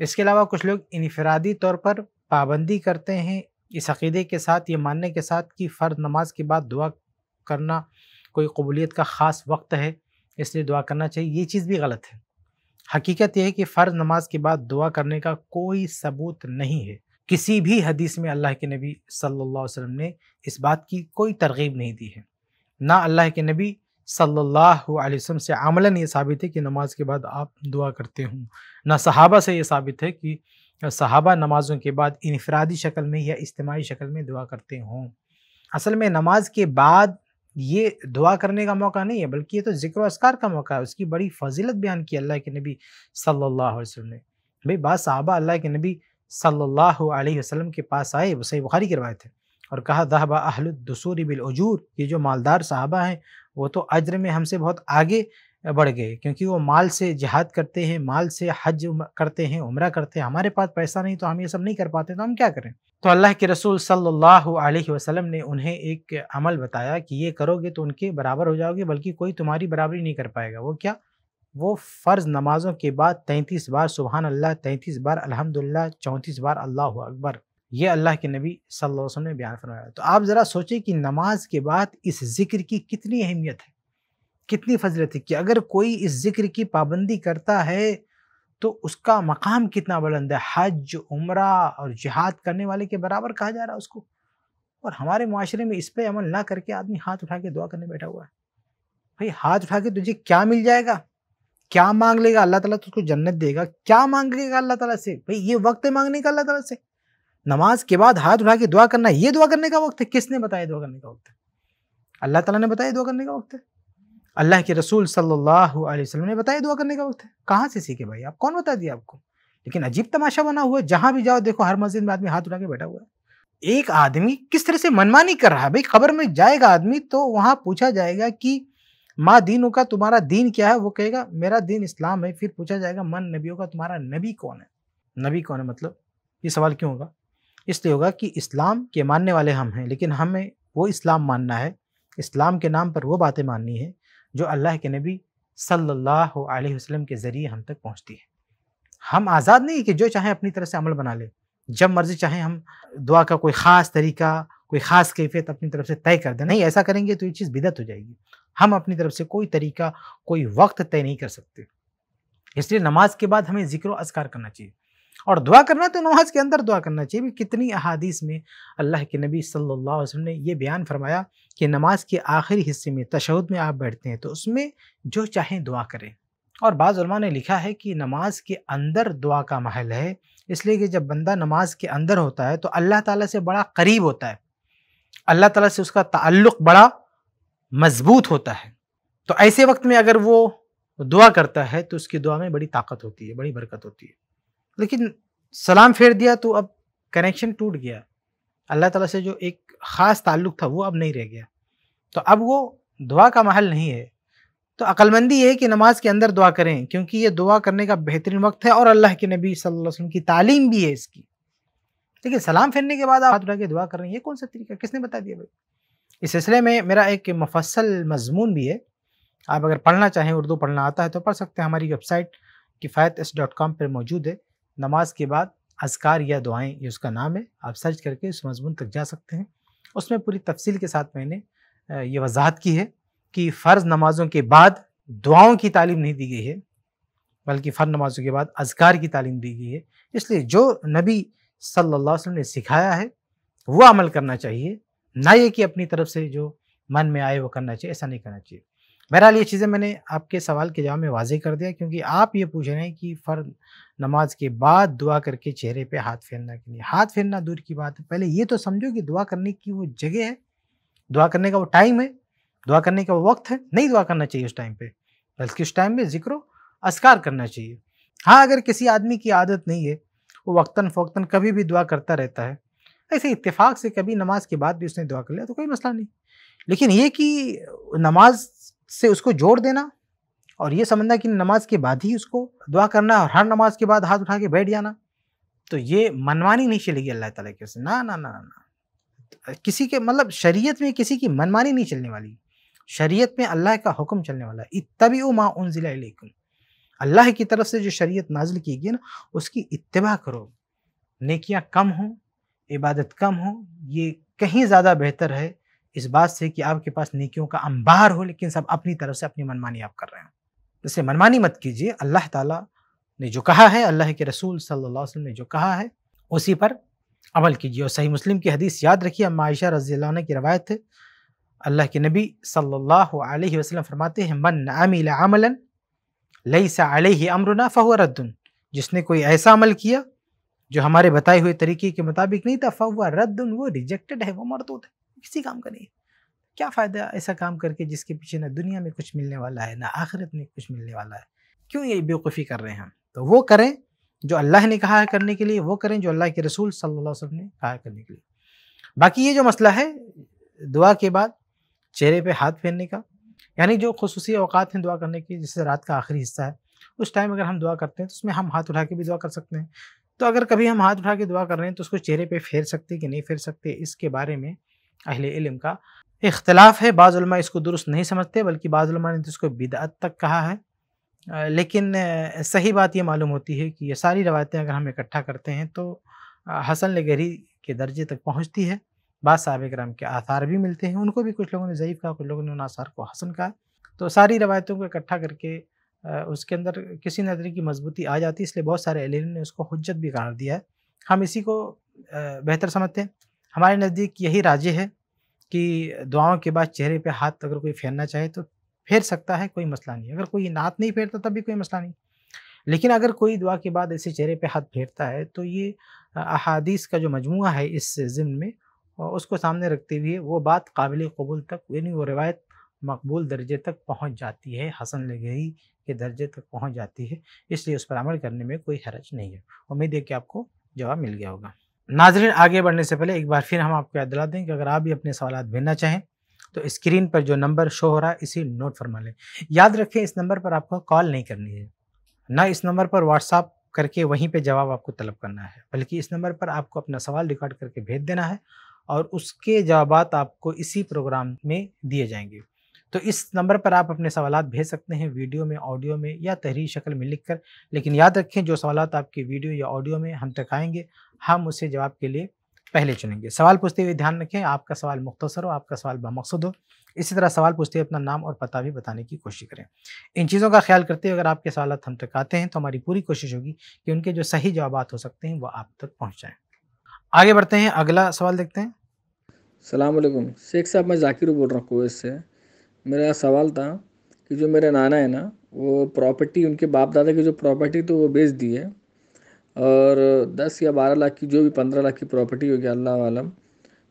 इसके अलावा कुछ लोग इनफरादी तौर पर पाबंदी करते हैं इस अकीदे के साथ ये मानने के साथ कि फ़र्द नमाज के बाद दुआ करना कोई कबूलियत का ख़ास वक्त है इसलिए दुआ करना चाहिए ये चीज़ भी गलत है हकीकत यह है कि फ़र्ज नमाज के बाद दुआ करने का कोई सबूत नहीं है किसी भी हदीस में अल्लाह के नबी सल्लल्लाहु अलैहि वसल्लम ने इस बात की कोई तरगीब नहीं दी है ना अल्लाह के नबी सल्लल्लाहु अलैहि वसल्लम से आमलन ये साबित है कि नमाज के बाद आप दुआ करते हों ना सहाबा से ये साबित है कि सहाबा नमाज़ों के बाद इनफरादी शक्ल में या इज्तमाही शक्ल में दुआ करते हों असल में नमाज के बाद ये दुआ करने का मौका नहीं है बल्कि ये तो जिक्र असकार का मौका है उसकी बड़ी फजीलत बयान की अल्लाह के नबी सल्लल्लाहु अलैहि वसल्लम ने भाई बाद साहबा अल्लाह के नबी सल्लल्लाहु अलैहि वसल्लम के पास आए सही बुखारी की रवायत है और कहा दहबा बिल बिलअजूर ये जो मालदार साहबा हैं वो तो अज्र में हमसे बहुत आगे बढ़ गए क्योंकि वो माल से जिहाद करते हैं माल से हज करते हैं उम्र करते हैं हमारे पास पैसा नहीं तो हम ये सब नहीं कर पाते तो हम क्या करें तो अल्लाह के रसूल सल्लल्लाहु अलैहि वसल्लम ने उन्हें एक अमल बताया कि ये करोगे तो उनके बराबर हो जाओगे बल्कि कोई तुम्हारी बराबरी नहीं कर पाएगा वो क्या वो फ़र्ज़ नमाज़ों के बाद तैंतीस बार सुबहान अल्लाह तैंतीस बार अलहमदिल्ला चौंतीस बार अल्लाह अकबर ये अल्लाह के नबी सल्लल्लाहु अलैहि वसल्लम ने बयान फरमाया तो आप ज़रा सोचें कि नमाज के बाद इस ज़िक्र की कितनी अहमियत है कितनी फजलत थी कि अगर कोई इस ज़िक्र की पाबंदी करता है तो उसका मकाम कितना बुलंद है हज उम्र और जिहाद करने वाले के बराबर कहा जा रहा है उसको और हमारे माशरे में इस पर अमल ना करके आदमी हाथ उठा के दुआ करने बैठा हुआ है भाई हाथ उठा के तुझे क्या मिल जाएगा क्या मांग लेगा अल्लाह ताला तुझको जन्नत देगा क्या मांग लेगा अल्लाह ताला से भाई ये वक्त है मांगने का अल्लाह ताला से नमाज के बाद हाथ उठा के दुआ करना ये दुआ करने का वक्त है किसने बताया दुआ करने का वक्त है अल्लाह ताला ने बताया दुआ करने का वक्त है अल्लाह के रसूल सल्लल्लाहु अलैहि वसल्लम ने बताया दुआ करने का वक्त है कहाँ से सीखे भाई आप कौन बता दिया आपको लेकिन अजीब तमाशा बना हुआ है जहाँ भी जाओ देखो हर मस्जिद में आदमी हाथ उठा के बैठा हुआ है एक आदमी किस तरह से मनमानी कर रहा है भाई खबर में जाएगा आदमी तो वहाँ पूछा जाएगा कि माँ दीनों का तुम्हारा दीन क्या है वो कहेगा मेरा दीन इस्लाम है फिर पूछा जाएगा मन नबियों का तुम्हारा नबी कौन है नबी कौन है मतलब ये सवाल क्यों होगा इसलिए होगा कि इस्लाम के मानने वाले हम हैं लेकिन हमें वो इस्लाम मानना है इस्लाम के नाम पर वो बातें माननी है जो अल्लाह के नबी सल्लल्लाहु अलैहि वसल्लम के ज़रिए हम तक पहुंचती है हम आज़ाद नहीं कि जो चाहें अपनी तरफ से अमल बना ले जब मर्ज़ी चाहें हम दुआ का कोई ख़ास तरीका कोई ख़ास कैफियत अपनी तरफ से तय कर दें नहीं ऐसा करेंगे तो ये चीज़ बिदत हो जाएगी हम अपनी तरफ से कोई तरीका कोई वक्त तय नहीं कर सकते इसलिए नमाज के बाद हमें जिक्र असकार करना चाहिए और दुआ करना तो नमाज के अंदर दुआ करना चाहिए कितनी अहादीस में अल्लाह के नबी सल्लल्लाहु अलैहि वसल्लम ने यह बयान फरमाया कि नमाज के आखिरी हिस्से में तशद में आप बैठते हैं तो उसमें जो चाहें दुआ करें और बाज़ा ने लिखा है कि नमाज के अंदर दुआ का महल है इसलिए कि जब बंदा नमाज के अंदर होता है तो अल्लाह ताला से बड़ा करीब होता है अल्लाह ताला से उसका ताल्लुक़ बड़ा मजबूत होता है तो ऐसे वक्त में अगर वो दुआ करता है तो उसकी दुआ में बड़ी ताकत होती है बड़ी बरकत होती है लेकिन सलाम फेर दिया तो अब कनेक्शन टूट गया अल्लाह ताला से जो एक ख़ास ताल्लुक़ था वो अब नहीं रह गया तो अब वो दुआ का महल नहीं है तो अक्लमंदी ये है कि नमाज के अंदर दुआ करें क्योंकि ये दुआ करने का बेहतरीन वक्त है और अल्लाह के नबी सल्लल्लाहु अलैहि वसल्लम की तालीम भी है इसकी लेकिन सलाम फिरने के बाद आप हाथ उठा के दुआ कर रहे हैं ये कौन सा तरीका किसने बता दिया भाई इस सिलसिले में मेरा एक मफसल मजमून भी है आप अगर पढ़ना चाहें उर्दू पढ़ना आता है तो पढ़ सकते हैं हमारी website Kifayat S dot com पर मौजूद है नमाज के बाद असकार या दुआएं ये उसका नाम है आप सर्च करके उस मजमून तक जा सकते हैं उसमें पूरी तफसील के साथ मैंने ये वजाहत की है कि फ़र्ज़ नमाज़ों के बाद दुआओं की तालीम नहीं दी गई है बल्कि फ़र्ज नमाज़ों के बाद अजगार की तालीम दी गई है इसलिए जो नबी सल्लल्लाहु अलैहि वसल्लम ने सिखाया है वो अमल करना चाहिए ना ये कि अपनी तरफ से जो मन में आए वो करना चाहिए ऐसा नहीं करना चाहिए बहरहाल ये चीज़ें मैंने आपके सवाल के जवाब में वाजे कर दिया क्योंकि आप ये पूछ रहे हैं कि फ़र्द नमाज के बाद दुआ करके चेहरे पे हाथ फेरना के लिए हाथ फेरना दूर की बात है पहले ये तो समझो कि दुआ करने की वो जगह है दुआ करने का वो टाइम है दुआ करने का वो वक्त है नहीं दुआ करना चाहिए उस टाइम पर बल्कि उस टाइम में जिक्र असकार करना चाहिए हाँ अगर किसी आदमी की आदत नहीं है वो वक्ता फ़ोक्ता कभी भी दुआ करता रहता है ऐसे इतफाक़ से कभी नमाज के बाद भी उसने दुआ कर लिया तो कोई मसला नहीं लेकिन ये कि नमाज से उसको जोड़ देना और ये समझना कि नमाज के बाद ही उसको दुआ करना और हर नमाज के बाद हाथ उठा के बैठ जाना तो ये मनमानी नहीं चलेगी अल्लाह ताला की से ना ना ना ना तो किसी के मतलब शरीयत में किसी की मनमानी नहीं चलने वाली शरीयत में अल्लाह का हुक्म चलने वाला है इतबी माँ उन ज़िलाकुम अल्लाह की तरफ से जो शरीयत नाजिल की गई ना उसकी इतबा करो नेकियाँ कम हों इबादत कम हो ये कहीं ज़्यादा बेहतर है इस बात से कि आपके पास नेकियों का अंबार हो लेकिन सब अपनी तरफ से अपनी मनमानी आप कर रहे हैं इसे मनमानी मत कीजिए अल्लाह ताला ने जो कहा है अल्लाह के रसूल सल्लल्लाहु अलैहि वसल्लम ने जो कहा है उसी पर अमल कीजिए और सही मुस्लिम की हदीस याद रखिए अम्मा आयशा रजी की रवायत है अल्लाह के नबी सल्लल्लाहु अलैहि वसल्लम फरमाते हैं मन अमिल अमलन लई सा अमरुना फ़हुआ रद्दन जिसने कोई ऐसा अमल किया जो हमारे बताए हुए तरीके के मुताबिक नहीं था फ़हुआ रद्दन वो रिजेक्टेड है वो मरदूद है किसी काम का नहीं क्या फ़ायदा ऐसा काम करके जिसके पीछे ना दुनिया में कुछ मिलने वाला है ना आखिरत में कुछ मिलने वाला है क्यों ये बेवकूफ़ी कर रहे हैं हम तो वो करें जो अल्लाह ने कहा है करने के लिए वो करें जो अल्लाह के रसूल सल्लल्लाहु अलैहि वसल्लम ने कहा है करने के लिए बाकी ये जो मसला है दुआ के बाद चेहरे पे हाथ फेरने का यानी जो खसूसी अवकात हैं दुआ करने की जैसे रात का आखिरी हिस्सा है उस टाइम अगर हम दुआ करते हैं तो उसमें हम हाथ उठा के भी दुआ कर सकते हैं तो अगर कभी हम हाथ उठा के दुआ कर रहे हैं तो उसको चेहरे पर फेर सकते कि नहीं फेर सकते इसके बारे में अहिल इलम का इख्तलाफ है बाज़ा इसको दुरुस्त नहीं समझते बल्कि बाज़ा ने तो इसको बिदअत तक कहा है लेकिन सही बात यह मालूम होती है कि ये सारी रवायतें अगर हम इकट्ठा करते हैं तो हसन लगहरी के दर्जे तक पहुँचती है बाद साहब कराम के आसार भी मिलते हैं उनको भी कुछ लोगों ने ज़यीफ़ कहा कुछ लोगों ने उन आसार को हसन कहा तो सारी रवायतों को इकट्ठा करके उसके अंदर किसी नदर की मजबूती आ जाती है इसलिए बहुत सारे एलिम ने उसको हजत भी करार दिया है हम इसी को बेहतर समझते हैं हमारे नज़दीक यही राज्य है कि दुआओं के बाद चेहरे पे हाथ अगर कोई फेरना चाहे तो फेर सकता है कोई मसला नहीं अगर कोई नात नहीं फेरता तब भी कोई मसला नहीं लेकिन अगर कोई दुआ के बाद ऐसे चेहरे पे हाथ फेरता है तो ये अहादीस का जो मजमु है इस ज़िम में उसको सामने रखते हुए वो बात काबिल कबूल तक यानी वो रिवायत मकबूल दर्जे तक पहुंच जाती है हसन लगई के दर्जे तक पहुंच जाती है इसलिए उस पर अमल करने में कोई हरज नहीं है उम्मीद है कि आपको जवाब मिल गया होगा नाजरीन आगे बढ़ने से पहले एक बार फिर हम आपको याद दिला दें कि अगर आप भी अपने सवाल भेजना चाहें तो स्क्रीन पर जो नंबर शो हो रहा है इसी नोट फरमा लें याद रखें इस नंबर पर आपको कॉल नहीं करनी है ना इस नंबर पर व्हाट्सअप करके वहीं पे जवाब आपको तलब करना है बल्कि इस नंबर पर आपको अपना सवाल रिकॉर्ड करके भेज देना है और उसके जवाब आपको इसी प्रोग्राम में दिए जाएंगे तो इस नंबर पर आप अपने सवाल भेज सकते हैं वीडियो में ऑडियो में या तहरीर शक्ल में लिख कर लेकिन याद रखें जो सवाल आपकी वीडियो या ऑडियो में हम तक आएंगे हम उसे जवाब के लिए पहले चुनेंगे सवाल पूछते हुए ध्यान रखें आपका सवाल मुख्तसर हो आपका सवाल बामकसद हो इसी तरह सवाल पूछते हुए अपना नाम और पता भी बताने की कोशिश करें इन चीज़ों का ख्याल करते हुए अगर आपके सवाल हम तक आते हैं तो हमारी पूरी कोशिश होगी कि उनके जो सही जवाब हो सकते हैं वो आप तक पहुँच जाएँ आगे बढ़ते हैं अगला सवाल देखते हैं सलामकुम शेख साहब मैं जाकिर बोल रहा हूँ कुवैत से मेरा सवाल था कि जो मेरे नाना है ना वो प्रॉपर्टी उनके बाप दादा की जो प्रॉपर्टी तो वो बेच दी है और दस या बारह लाख की जो भी पंद्रह लाख की प्रॉपर्टी होगी अल्लाह वालम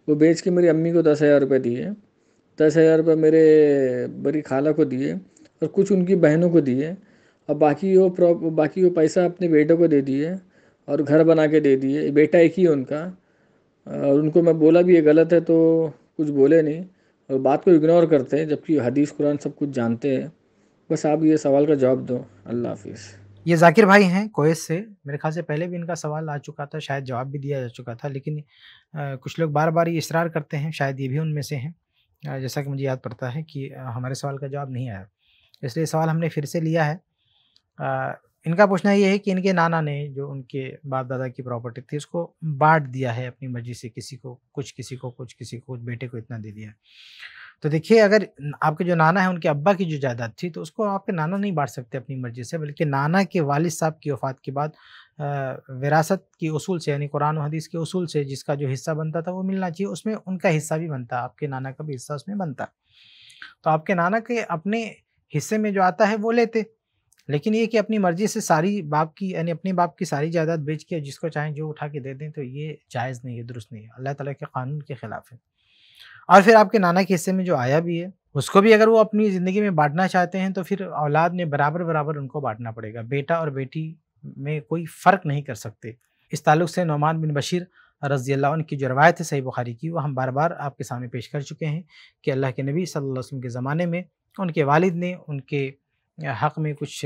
वो बेच के मेरी अम्मी को दस हज़ार रुपये दिए दस हज़ार रुपये मेरे बड़ी खाला को दिए और कुछ उनकी बहनों को दिए और बाकी वो प्रॉप बाकी वो पैसा अपने बेटों को दे दिए और घर बना के दे दिए बेटा एक ही है उनका और उनको मैं बोला भी ये गलत है तो कुछ बोले नहीं और बात को इग्नोर करते हैं जबकि हदीस कुरान सब कुछ जानते हैं बस आप ये सवाल का जवाब दो अल्लाह हाफिज़ ये जाकिर भाई हैं कोयस से मेरे ख्याल से पहले भी इनका सवाल आ चुका था शायद जवाब भी दिया जा चुका था लेकिन आ, कुछ लोग बार बार ये इसरार करते हैं शायद ये भी उनमें से हैं जैसा कि मुझे याद पड़ता है कि हमारे सवाल का जवाब नहीं आया इसलिए सवाल हमने फिर से लिया है आ, इनका पूछना ये है कि इनके नाना ने जो उनके बाप दादा की प्रॉपर्टी थी उसको बांट दिया है अपनी मर्जी से किसी को कुछ किसी को कुछ किसी को कुछ बेटे को इतना दे दिया तो देखिए अगर आपके जो नाना है उनके अब्बा की जो जायदाद थी तो उसको आपके नाना नहीं बांट सकते अपनी मर्जी से बल्कि नाना के वाल साहब की वफ़ात के बाद विरासत के असूल से यानी कुरान और हदीस के असूल से जिसका जो हिस्सा बनता था वो मिलना चाहिए उसमें उनका हिस्सा भी बनता आपके नाना का भी हिस्सा उसमें बनता तो आपके नाना के अपने हिस्से में जो आता है वो लेते लेकिन ये कि अपनी मर्जी से सारी बाप की यानी अपने बाप की सारी जायदाद बेच के जिसको चाहें जो उठा के दे दें तो ये जायज़ नहीं है दुरुस्त नहीं है अल्लाह ताला के कानून के ख़िलाफ़ है और फिर आपके नाना के हिस्से में जो आया भी है उसको भी अगर वो अपनी ज़िंदगी में बांटना चाहते हैं तो फिर औलाद में बराबर बराबर उनको बांटना पड़ेगा बेटा और बेटी में कोई फ़र्क नहीं कर सकते इस ताल्लुक से नौमान बिन बशीर रजी अल्लाह की जो रवायत है सही बुखारी की वो हम बार बार आपके सामने पेश कर चुके हैं कि अल्लाह के नबी सल्लल्लाहु अलैहि वसल्लम के ज़माने में उनके वालिद ने उनके हक़ में कुछ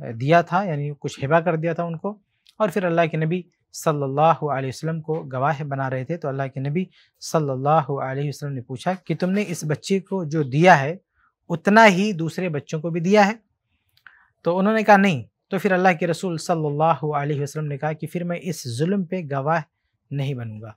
दिया था यानी कुछ हिबा कर दिया था उनको और फिर अल्लाह के नबी सल्लल्लाहु अलैहि वसल्लम को गवाह बना रहे थे तो अल्लाह के नबी सल्लल्लाहु अलैहि वसल्लम ने पूछा कि तुमने इस बच्चे को जो दिया है उतना ही दूसरे बच्चों को भी दिया है तो उन्होंने कहा नहीं तो फिर अल्लाह के रसूल सल्लल्लाहु अलैहि वसल्लम ने कहा कि फिर मैं इस जुल्म पे गवाह नहीं बनूंगा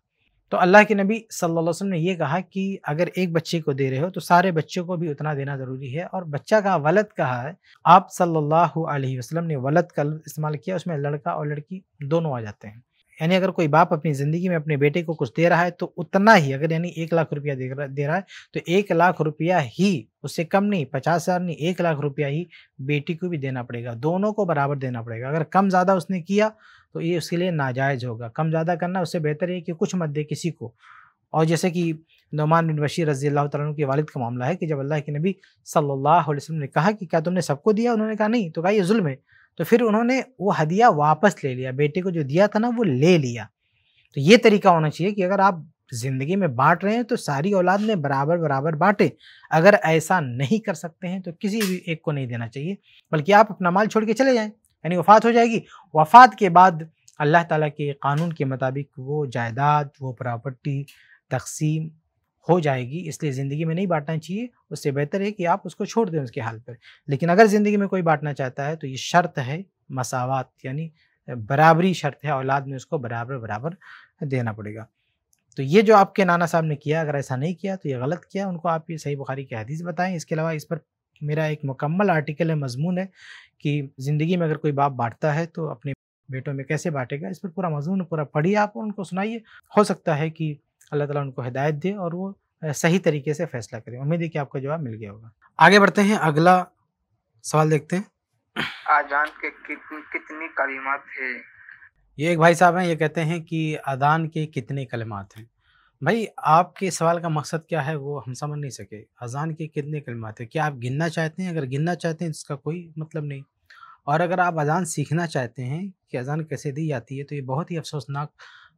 तो अल्लाह के नबी सल्लल्लाहु अलैहि वसल्लम ने यह कहा कि अगर एक बच्चे को दे रहे हो तो सारे बच्चों को भी उतना देना ज़रूरी है और बच्चा का वलद कहा है आप सल्लल्लाहु अलैहि वसल्लम ने वलद का इस्तेमाल किया उसमें लड़का और लड़की दोनों आ जाते हैं यानी अगर कोई बाप अपनी ज़िंदगी में अपने बेटे को कुछ दे रहा है तो उतना ही अगर यानी एक लाख रुपया दे दे रहा है तो एक लाख रुपया ही उससे कम नहीं पचास हज़ार नहीं एक लाख रुपया ही बेटी को भी देना पड़ेगा दोनों को बराबर देना पड़ेगा अगर कम ज़्यादा उसने किया तो ये उसके लिए नाजायज़ होगा कम ज़्यादा करना उससे बेहतर है कि कुछ मत दे किसी को और जैसे कि नुमान बिन बशीर रजी अल्लाह तु के वालिद का मामला है कि जब अल्लाह के नबी सल्लल्लाहु अलैहि वसल्लम ने कहा कि क्या तुमने सबको दिया उन्होंने कहा नहीं तो कहा ये जुल्म है तो फिर उन्होंने वो हदिया वापस ले लिया बेटे को जो दिया था ना वो ले लिया तो ये तरीका होना चाहिए कि अगर आप ज़िंदगी में बांट रहे हैं तो सारी औलाद में बराबर बराबर बांटें अगर ऐसा नहीं कर सकते हैं तो किसी भी एक को नहीं देना चाहिए बल्कि आप अपना माल छोड़ के चले जाएँ यानी वफ़ात हो जाएगी वफ़ात के बाद अल्लाह ताला के कानून के मुताबिक वो जायदाद वो प्रॉपर्टी तकसीम हो जाएगी इसलिए ज़िंदगी में नहीं बांटना चाहिए उससे बेहतर है कि आप उसको छोड़ दें उसके हाल पर लेकिन अगर ज़िंदगी में कोई बांटना चाहता है तो ये शर्त है मसावत यानी बराबरी शर्त है औलाद में उसको बराबर बराबर देना पड़ेगा तो ये जो आपके नाना साहब ने किया अगर ऐसा नहीं किया तो ये गलत किया उनको आप ये सही बुखारी की हदीस बताएं इसके अलावा इस पर मेरा एक मुकम्मल आर्टिकल है मजमून है कि ज़िंदगी में अगर कोई बाप बांटता है तो अपने बेटों में कैसे बांटेगा इस पर पूरा मजमून पूरा पढ़िए आप और उनको सुनाइए हो सकता है कि अल्लाह ताला उनको हिदायत दे और वो सही तरीके से फैसला करें उम्मीद है कि आपका जवाब मिल गया होगा आगे बढ़ते हैं अगला सवाल देखते हैं आजान के कितन, कितनी कलिमात है ये एक भाई साहब हैं ये कहते हैं कि अदान के कितने कलमात हैं भाई आपके सवाल का मकसद क्या है वो हम समझ नहीं सके अज़ान के कितने कलमात हैं क्या आप गिनना चाहते हैं अगर गिनना चाहते हैं तो इसका कोई मतलब नहीं और अगर आप अज़ान सीखना चाहते हैं कि अज़ान कैसे दी जाती है तो ये बहुत ही अफसोसनाक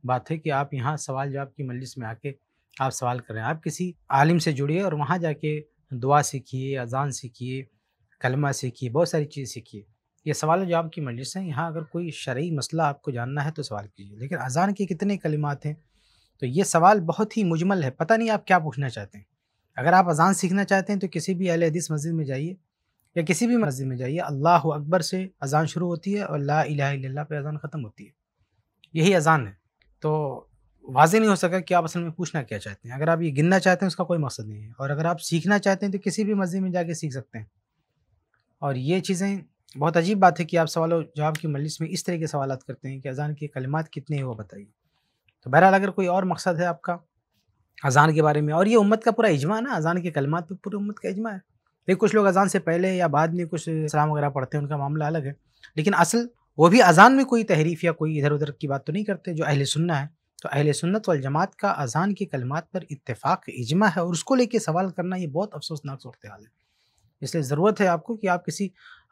बात है कि आप यहाँ सवाल जवाब की मजलिस में आके आप सवाल करें आप किसी आलिम से जुड़िए और वहाँ जाके दुआ सीखिए अज़ान सीखिए कलमा सीखिए बहुत सारी चीज़ सीखिए ये सवाल जवाब की मजलिस है यहाँ अगर कोई शरयी मसला आपको जानना है तो सवाल कीजिए लेकिन अज़ान के कितने कलिमात हैं तो ये सवाल बहुत ही मुजमल है पता नहीं आप क्या पूछना चाहते हैं अगर आप अजान सीखना चाहते हैं तो किसी भी अहल हदीस मस्जिद में जाइए या किसी भी मस्जिद में जाइए अल्लाह अकबर से अजान शुरू होती है और ला इला पे अजान ख़त्म होती है यही अजान है तो वाजे नहीं हो सका कि आप असल में पूछना क्या चाहते हैं अगर आप ये गिनना चाहते हैं उसका कोई मकसद नहीं है और अगर आप सीखना चाहते हैं तो किसी भी मस्जिद में जाके सीख सकते हैं और ये चीज़ें बहुत अजीब बात है कि आप सवाल जवाब की मलिस में इस तरह के सवाल करते हैं कि अजान के कलमात कितने हैं वो बताइए तो बहरहाल अगर कोई और मकसद है आपका अजान के बारे में और ये उम्मत का पूरा इजमा ना अजान के कलमात पे पूरी उम्मत का इजमा है लेकिन कुछ लोग अजान से पहले या बाद में कुछ सलाम वगैरह पढ़ते हैं उनका मामला अलग है लेकिन असल वो भी अजान में कोई तहरीफ या कोई इधर उधर की बात तो नहीं करते जो अहल सुन्ना है तो अहल सुन्नत वाल जमात का अजान के कलमात पर इतफ़ाक़ इजमा है और उसको लेके सवाल करना ये बहुत अफसोसनाक सूरत हाल है इसलिए ज़रूरत है आपको कि आप किसी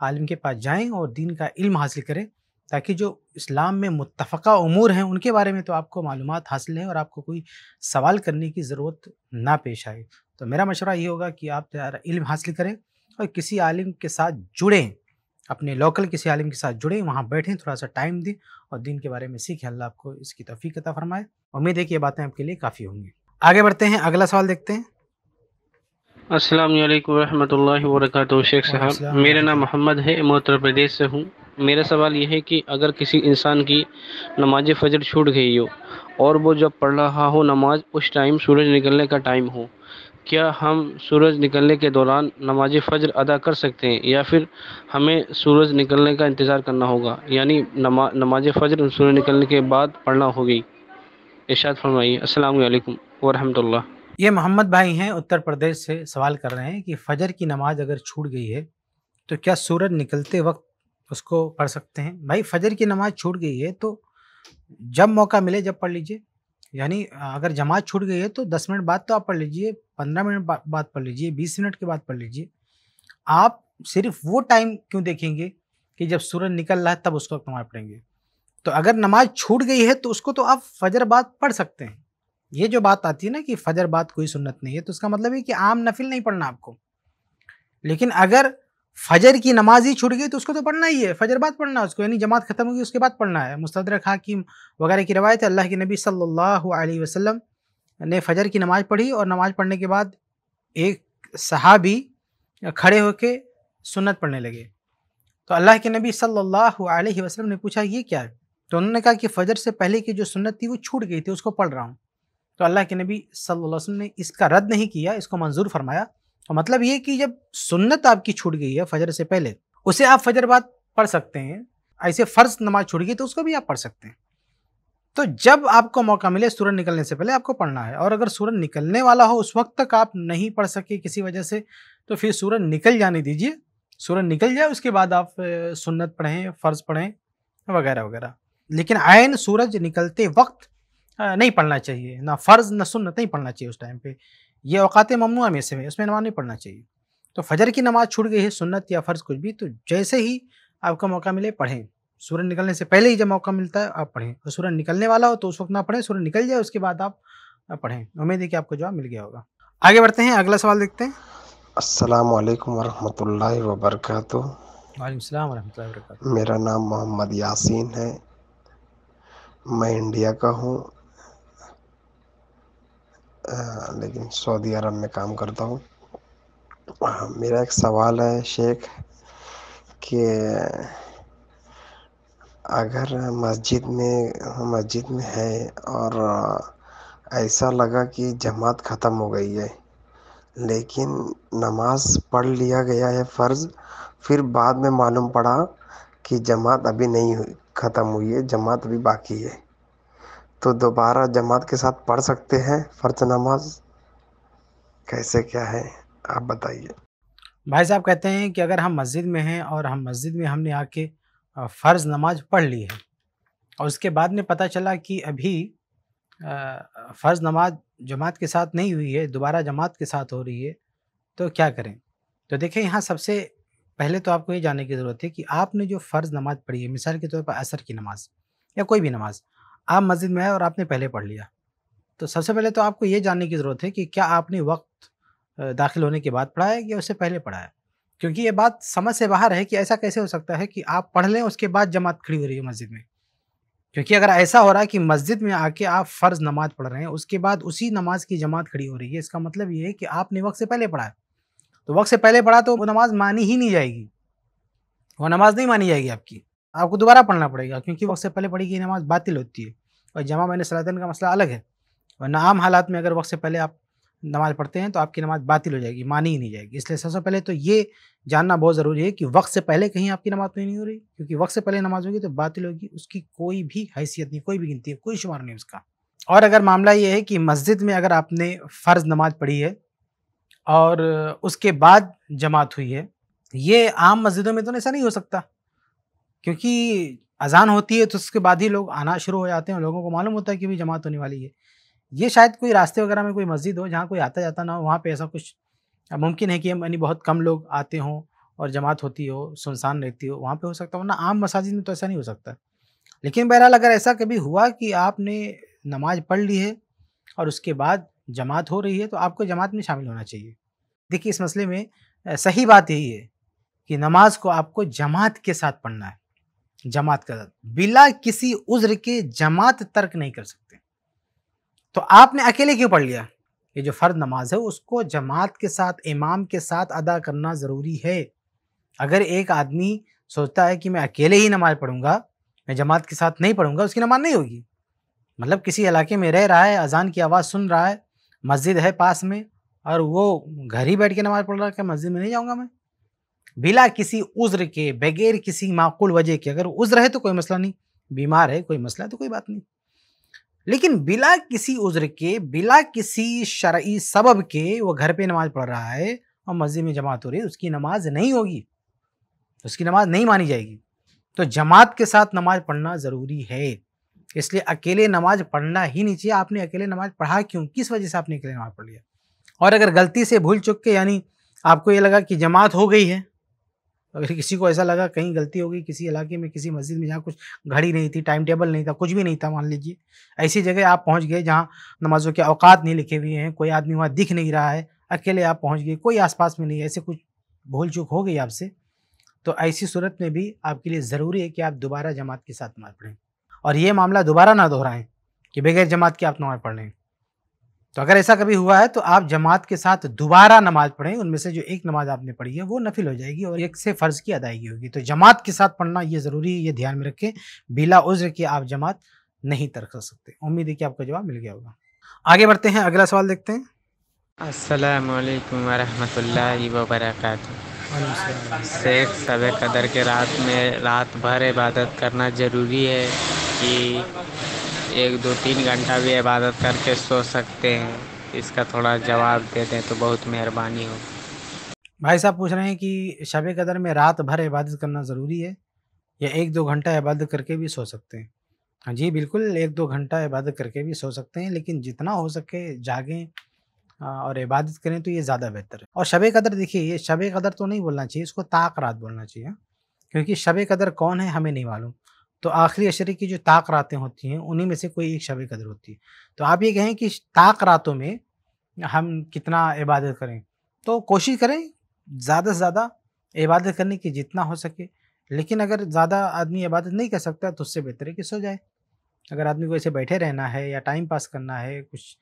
आलम के पास जाएँ और दीन का इल्म हासिल करें ताकि जो इस्लाम में मुतफ़ा अमूर हैं उनके बारे में तो आपको मालूम हासिल है और आपको कोई सवाल करने की ज़रूरत ना पेश आए तो मेरा मशवरा ये होगा कि आप इल्म हासिल करें और किसी आलिम के साथ जुड़ें अपने लोकल किसी आलिम के साथ जुड़ें वहाँ बैठें थोड़ा सा टाइम दें और दिन के बारे में सीखें अल्लाह आपको इसकी तफ़ीकता फरमाए उम्मीद है कि ये बातें आपके लिए काफ़ी होंगी आगे बढ़ते हैं अगला सवाल देखते हैं अस्सलाम वालेकुम रहमतुल्लाहि शेख साहब मेरा नाम मोहम्मद है मैं उत्तर प्रदेश से हूँ मेरा सवाल यह है कि अगर किसी इंसान की नमाज फजर छूट गई हो और वो जब पढ़ रहा हो नमाज उस टाइम सूरज निकलने का टाइम हो क्या हम सूरज निकलने के दौरान नमाज फजर अदा कर सकते हैं या फिर हमें सूरज निकलने का इंतज़ार करना होगा यानी नमा नमाज फजर सूरज निकलने के बाद पढ़ना होगी इशाद फरमाइए असल वरहमल ये मोहम्मद भाई हैं उत्तर प्रदेश से सवाल कर रहे हैं कि फजर की नमाज अगर छूट गई है तो क्या सूरज निकलते वक्त उसको पढ़ सकते हैं भाई फजर की नमाज छूट गई है तो जब मौका मिले जब पढ़ लीजिए यानी अगर जमात छूट गई है तो दस मिनट बाद तो आप पढ़ लीजिए पंद्रह मिनट बाद पढ़ लीजिए बीस मिनट के बाद पढ़ लीजिए आप सिर्फ वो टाइम क्यों देखेंगे कि जब सूरज निकल रहा है तब उसको नमाज पढ़ेंगे तो अगर नमाज छूट गई है तो उसको तो आप फजर बाद पढ़ सकते हैं ये जो बात आती है ना कि फजर बाद कोई सुन्नत नहीं है तो उसका मतलब है कि आम नफिल नहीं पढ़ना आपको लेकिन अगर फजर की नमाज ही छूट गई तो उसको तो पढ़ना ही है फजर बाद पढ़ना है उसको यानी जमात ख़त्म होगी उसके बाद पढ़ना है मुस्तर हाकिम वगैरह की रवायत है अल्लाह के नबी सल्लल्लाहु अलैहि वसल्लम ने फजर की नमाज़ पढ़ी और नमाज़ पढ़ने के बाद एक सहाबी खड़े होके सुन्नत पढ़ने लगे तो अल्लाह के नबी सल्ला वसलम ने पूछा ये क्या है तो उन्होंने कहा कि फजर से पहले की जो सुन्नत थी वो छूट गई थी उसको पढ़ रहा हूँ तो अल्लाह के नबी सल्लल्लाहु अलैहि वसल्लम ने इसका रद्द नहीं किया इसको मंजूर फरमाया मतलब ये कि जब सुन्नत आपकी छूट गई है फजर से पहले उसे आप फजर बाद पढ़ सकते हैं ऐसे फ़र्ज नमाज छूट गई तो उसको भी आप पढ़ सकते हैं तो जब आपको मौका मिले सूरज निकलने से पहले आपको पढ़ना है और अगर सूरज निकलने वाला हो उस वक्त तक आप नहीं पढ़ सके किसी वजह से तो फिर सूरज निकल जाने दीजिए सूरज निकल जाए उसके बाद आप सुन्नत पढ़ें फ़र्ज़ पढ़ें वगैरह वगैरह लेकिन आयन सूरज निकलते वक्त नहीं पढ़ना चाहिए ना फ़र्ज़ ना सुन्नत नहीं पढ़ना चाहिए उस टाइम पे ये अवकात ममनुआ में से है उसमें नमाज नहीं पढ़ना चाहिए तो फजर की नमाज छूट गई है सुन्नत या फ़र्ज़ कुछ भी तो जैसे ही आपका मौका मिले पढ़ें सूरज निकलने से पहले ही जब मौका मिलता है आप पढ़ें और सूरज निकलने वाला हो तो उस वक्त ना पढ़ें सूरज निकल जाए उसके बाद आप पढ़ें उम्मीद है कि आपको जवाब मिल गया होगा आगे बढ़ते हैं अगला सवाल देखते हैं असल वालेकुम वरहमतुल्लाहि वबरकातु वालेकुम वरहमतुल्लाहि मेरा नाम मोहम्मद यासीन है मैं इंडिया का हूँ लेकिन सऊदी अरब में काम करता हूँ मेरा एक सवाल है शेख कि अगर मस्जिद में मस्जिद में है और ऐसा लगा कि जमात ख़त्म हो गई है लेकिन नमाज पढ़ लिया गया है फ़र्ज़ फिर बाद में मालूम पड़ा कि जमात अभी नहीं हुई ख़त्म हुई है जमात अभी बाकी है तो दोबारा जमात के साथ पढ़ सकते हैं फ़र्ज नमाज कैसे क्या है आप बताइए भाई साहब कहते हैं कि अगर हम मस्जिद में हैं और हम मस्जिद में हमने आके फ़र्ज़ नमाज पढ़ ली है और उसके बाद में पता चला कि अभी फ़र्ज़ नमाज जमात के साथ नहीं हुई है दोबारा जमात के साथ हो रही है तो क्या करें तो देखें यहाँ सबसे पहले तो आपको ये जानने की ज़रूरत है कि आपने जो फ़र्ज़ नमाज़ पढ़ी है मिसाल के तौर पर असर की नमाज़ या कोई भी नमाज़ आप मस्जिद में आए और आपने पहले पढ़ लिया तो सबसे पहले तो आपको ये जानने की ज़रूरत है कि क्या आपने वक्त दाखिल होने के बाद पढ़ा है या उससे पहले पढ़ा है क्योंकि ये बात समझ से बाहर है कि ऐसा कैसे हो सकता है कि आप पढ़ लें उसके बाद जमात खड़ी हो रही है मस्जिद में क्योंकि अगर ऐसा हो रहा है कि मस्जिद में आके आप फ़र्ज़ नमाज पढ़ रहे हैं उसके बाद उसी नमाज की जमात खड़ी हो रही है इसका मतलब ये है कि आपने वक्त से पहले पढ़ा है तो वक्त से पहले पढ़ा तो वो नमाज़ मानी ही नहीं जाएगी वो नमाज़ नहीं मानी जाएगी आपकी आपको दोबारा पढ़ना पड़ेगा क्योंकि वक्त से पहले पढ़ी गई नमाज बातिल होती है और जमा मैंने सलातन का मसला अलग है और आम हालात में अगर वक्त से पहले आप नमाज पढ़ते हैं तो आपकी नमाज बातिल हो जाएगी मानी ही नहीं जाएगी इसलिए सबसे पहले तो ये जानना बहुत ज़रूरी है कि वक्त से पहले कहीं आपकी नमाज तो नहीं हो रही क्योंकि वक्त से पहले नमाज होगी तो बातिल होगी उसकी कोई भी हैसियत नहीं कोई भी गिनती है कोई शुमार नहीं उसका और अगर मामला ये है कि मस्जिद में अगर आपने फ़र्ज़ नमाज पढ़ी है और उसके बाद जमात हुई है ये आम मस्जिदों में तो ऐसा नहीं हो सकता क्योंकि अजान होती है तो उसके बाद ही लोग आना शुरू हो जाते हैं लोगों को मालूम होता है कि भी जमात होने वाली है ये शायद कोई रास्ते वगैरह में कोई मस्जिद हो जहाँ कोई आता जाता ना हो वहाँ पर ऐसा कुछ मुमकिन है कि यानी बहुत कम लोग आते हों और जमात होती हो सुनसान रहती हो वहाँ पर हो सकता वरना आम मसाजिद में तो ऐसा नहीं हो सकता लेकिन बहरहाल अगर ऐसा कभी हुआ कि आपने नमाज पढ़ ली है और उसके बाद जमात हो रही है तो आपको जमात में शामिल होना चाहिए देखिए इस मसले में सही बात यही है कि नमाज को आपको जमात के साथ पढ़ना है जमात का दर्द बिला किसी उज्र के जमात तर्क नहीं कर सकते तो आपने अकेले क्यों पढ़ लिया ये जो फ़र्द नमाज है उसको जमात के साथ इमाम के साथ अदा करना ज़रूरी है अगर एक आदमी सोचता है कि मैं अकेले ही नमाज़ पढ़ूंगा मैं जमात के साथ नहीं पढ़ूंगा उसकी नमाज नहीं होगी मतलब किसी इलाके में रह रहा है अजान की आवाज़ सुन रहा है मस्जिद है पास में और वो घर ही बैठ के नमाज़ पढ़ रहा है क्या मस्जिद में नहीं जाऊँगा मैं बिला किसी उज्र के बगैर किसी माकूल वजह के अगर उज्र है तो कोई मसला नहीं बीमार है कोई मसला है तो कोई बात नहीं लेकिन बिला किसी उज्र के बिला किसी शर्य सबब के वो घर पे नमाज पढ़ रहा है और मस्जिद में जमात हो रही है उसकी नमाज नहीं होगी उसकी नमाज नहीं मानी जाएगी तो जमात के साथ नमाज पढ़ना ज़रूरी है इसलिए अकेले नमाज पढ़ना ही नहीं चाहिए आपने अकेले नमाज पढ़ा क्यों किस वजह से आपने अकेले नमाज पढ़ लिया और अगर गलती से भूल चुक के यानी आपको ये लगा कि जमात हो गई है अगर किसी को ऐसा लगा कहीं गलती होगी किसी इलाके में किसी मस्जिद में जहाँ कुछ घड़ी नहीं थी टाइम टेबल नहीं था कुछ भी नहीं था मान लीजिए ऐसी जगह आप पहुँच गए जहाँ नमाजों के अवकात नहीं लिखे हुए हैं कोई आदमी वहाँ दिख नहीं रहा है अकेले आप पहुँच गए कोई आसपास में नहीं ऐसे कुछ भूल चूक हो गई आपसे तो ऐसी सूरत में भी आपके लिए ज़रूरी है कि आप दोबारा जमात के साथ नमाज पढ़ें और ये मामला दोबारा ना दोहराएं कि बगैर जमात के आप नमाज पढ़ लें तो अगर ऐसा कभी हुआ है तो आप जमात के साथ दोबारा नमाज पढ़ें उनमें से जो एक नमाज आपने पढ़ी है वो नफिल हो जाएगी और एक से फ़र्ज़ की अदायगी होगी तो जमात के साथ पढ़ना ये ज़रूरी है ये ध्यान में रखें बिला उज्र की आप जमात नहीं तर्क कर सकते उम्मीद है कि आपका जवाब मिल गया होगा आगे बढ़ते हैं अगला सवाल देखते हैं असलकम वरहमल वर्क शेख सब कदर के रात में रात भर इबादत करना ज़रूरी है कि एक दो तीन घंटा भी इबादत करके सो सकते हैं इसका थोड़ा जवाब दे दें तो बहुत मेहरबानी हो भाई साहब पूछ रहे हैं कि शब कदर में रात भर इबादत करना ज़रूरी है या एक दो घंटा इबादत करके भी सो सकते हैं हाँ जी बिल्कुल एक दो घंटा इबादत करके भी सो सकते हैं लेकिन जितना हो सके जागें और इबादत करें तो ये ज़्यादा बेहतर है और शब कदर देखिए ये शब कदर तो नहीं बोलना चाहिए इसको ताक रात बोलना चाहिए हाँ। क्योंकि शब कदर कौन है हमें नहीं मालूम तो आखिरी अशरे की जो ताक रातें होती हैं उन्हीं में से कोई एक शब कदर होती है तो आप ये कहें कि ताक रातों में हम कितना इबादत करें तो कोशिश करें ज़्यादा से ज़्यादा इबादत करने की जितना हो सके लेकिन अगर ज़्यादा आदमी इबादत नहीं कर सकता तो उससे बेहतर है कि सो जाए अगर आदमी को ऐसे बैठे रहना है या टाइम पास करना है कुछ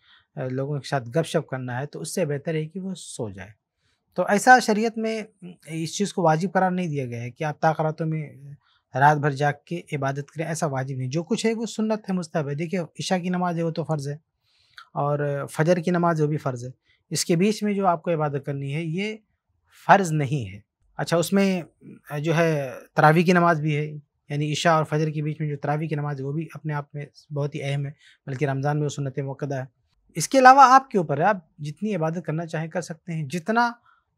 लोगों के साथ गपशप करना है तो उससे बेहतर है कि वो सो जाए तो ऐसा शरीयत में इस चीज़ को वाजिब करार नहीं दिया गया है कि आप ताकरातों में रात भर जाग के इबादत करें ऐसा वाजिब नहीं जो कुछ है वो सुन्नत है मुस्तब है देखिए ईशा की नमाज़ है वो तो फ़र्ज़ है और फजर की नमाज़ वो भी फ़र्ज़ है इसके बीच में जो आपको इबादत करनी है ये फ़र्ज़ नहीं है अच्छा उसमें जो है तरावी की नमाज़ भी है यानी ईशा और फजर के बीच में जो तरावी की नमाज़ है वो भी अपने आप में बहुत ही अहम है बल्कि रमज़ान में वो सुनत मौकदा है इसके अलावा आपके ऊपर है आप जितनी इबादत करना चाहें कर सकते हैं जितना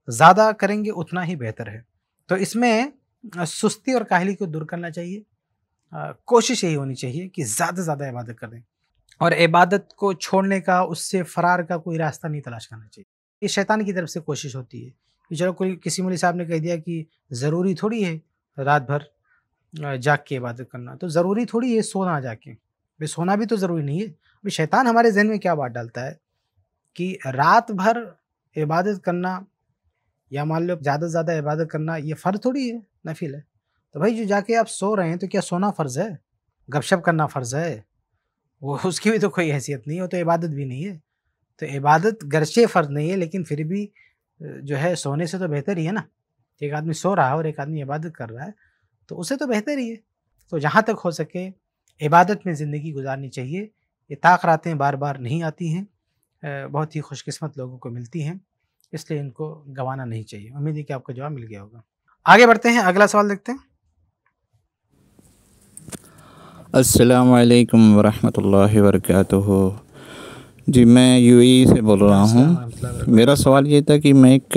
ज़्यादा करेंगे उतना ही बेहतर है तो इसमें सुस्ती और काहली को दूर करना चाहिए कोशिश यही होनी चाहिए कि ज़्यादा से ज़्यादा इबादत करें और इबादत को छोड़ने का उससे फरार का कोई रास्ता नहीं तलाश करना चाहिए ये शैतान की तरफ से कोशिश होती है कि चलो कोई किसी मुली साहब ने कह दिया कि ज़रूरी थोड़ी है रात भर जाग के इबादत करना तो ज़रूरी थोड़ी है सोना जाके भाई सोना भी तो ज़रूरी नहीं है अभी शैतान हमारे जहन में क्या बात डालता है कि रात भर इबादत करना या मान लो ज़्यादा से ज़्यादा इबादत करना ये फ़र्ज थोड़ी है नफिल है तो भाई जो जाके आप सो रहे हैं तो क्या सोना फ़र्ज़ है गपशप करना फ़र्ज़ है वो [LAUGHS] उसकी भी तो कोई हैसियत नहीं है वो तो इबादत भी नहीं है तो इबादत गरचे फ़र्ज नहीं है लेकिन फिर भी जो है सोने से तो बेहतर ही है ना एक आदमी सो रहा है और एक आदमी इबादत कर रहा है तो उसे तो बेहतर ही है तो जहाँ तक हो सके इबादत में ज़िंदगी गुजारनी चाहिए ये ताक रातें बार बार नहीं आती हैं बहुत ही खुशकिस्मत लोगों को मिलती हैं इसलिए इनको गंवाना नहीं चाहिए उम्मीद है कि आपको जवाब मिल गया होगा आगे बढ़ते हैं अगला सवाल देखते हैं अस्सलाम वालेकुम वरहमतुल्लाहि वबरकातुह जी मैं यूएई e से बोल रहा हूँ मेरा सवाल ये था कि मैं एक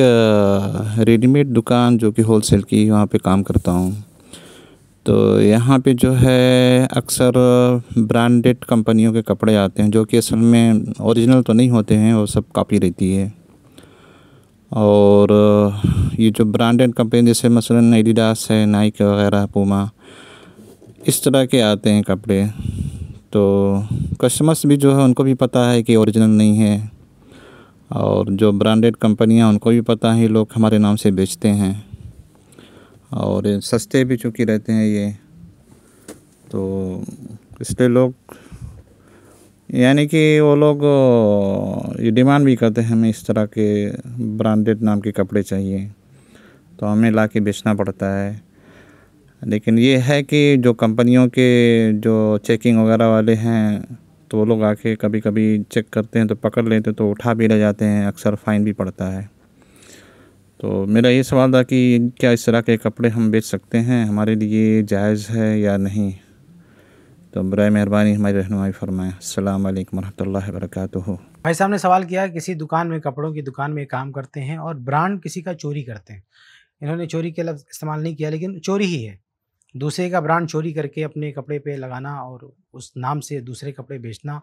रेडीमेड दुकान जो कि होलसेल की वहाँ पे काम करता हूँ तो यहाँ पे जो है अक्सर ब्रांडेड कंपनियों के कपड़े आते हैं जो कि असल में ओरिजिनल तो नहीं होते हैं वो सब कॉपी रहती है और ये जो ब्रांडेड कंपनी जैसे मसलन एडिडास है नाइक वगैरह पूमा इस तरह के आते हैं कपड़े तो कस्टमर्स भी जो है उनको भी पता है कि ओरिजिनल नहीं है और जो ब्रांडेड कंपनियां उनको भी पता है लोग हमारे नाम से बेचते हैं और सस्ते भी चुकी रहते हैं ये तो इसलिए लोग यानी कि वो लोग ये डिमांड भी करते हैं हमें इस तरह के ब्रांडेड नाम के कपड़े चाहिए तो हमें ला के बेचना पड़ता है लेकिन ये है कि जो कंपनियों के जो चेकिंग वगैरह वाले हैं तो वो लोग आके कभी कभी चेक करते हैं तो पकड़ लेते तो उठा भी ले जाते हैं अक्सर फ़ाइन भी पड़ता है तो मेरा ये सवाल था कि क्या इस तरह के कपड़े हम बेच सकते हैं हमारे लिए जायज़ है या नहीं तो बर मेहरबानी हमारी रहनमाई फरमाएँ अल्लाम वरहमल वरक भाई साहब ने सवाल किया किसी दुकान में कपड़ों की दुकान में काम करते हैं और ब्रांड किसी का चोरी करते हैं इन्होंने चोरी के लफ्ज़ इस्तेमाल नहीं किया लेकिन चोरी ही है दूसरे का ब्रांड चोरी करके अपने कपड़े पे लगाना और उस नाम से दूसरे कपड़े बेचना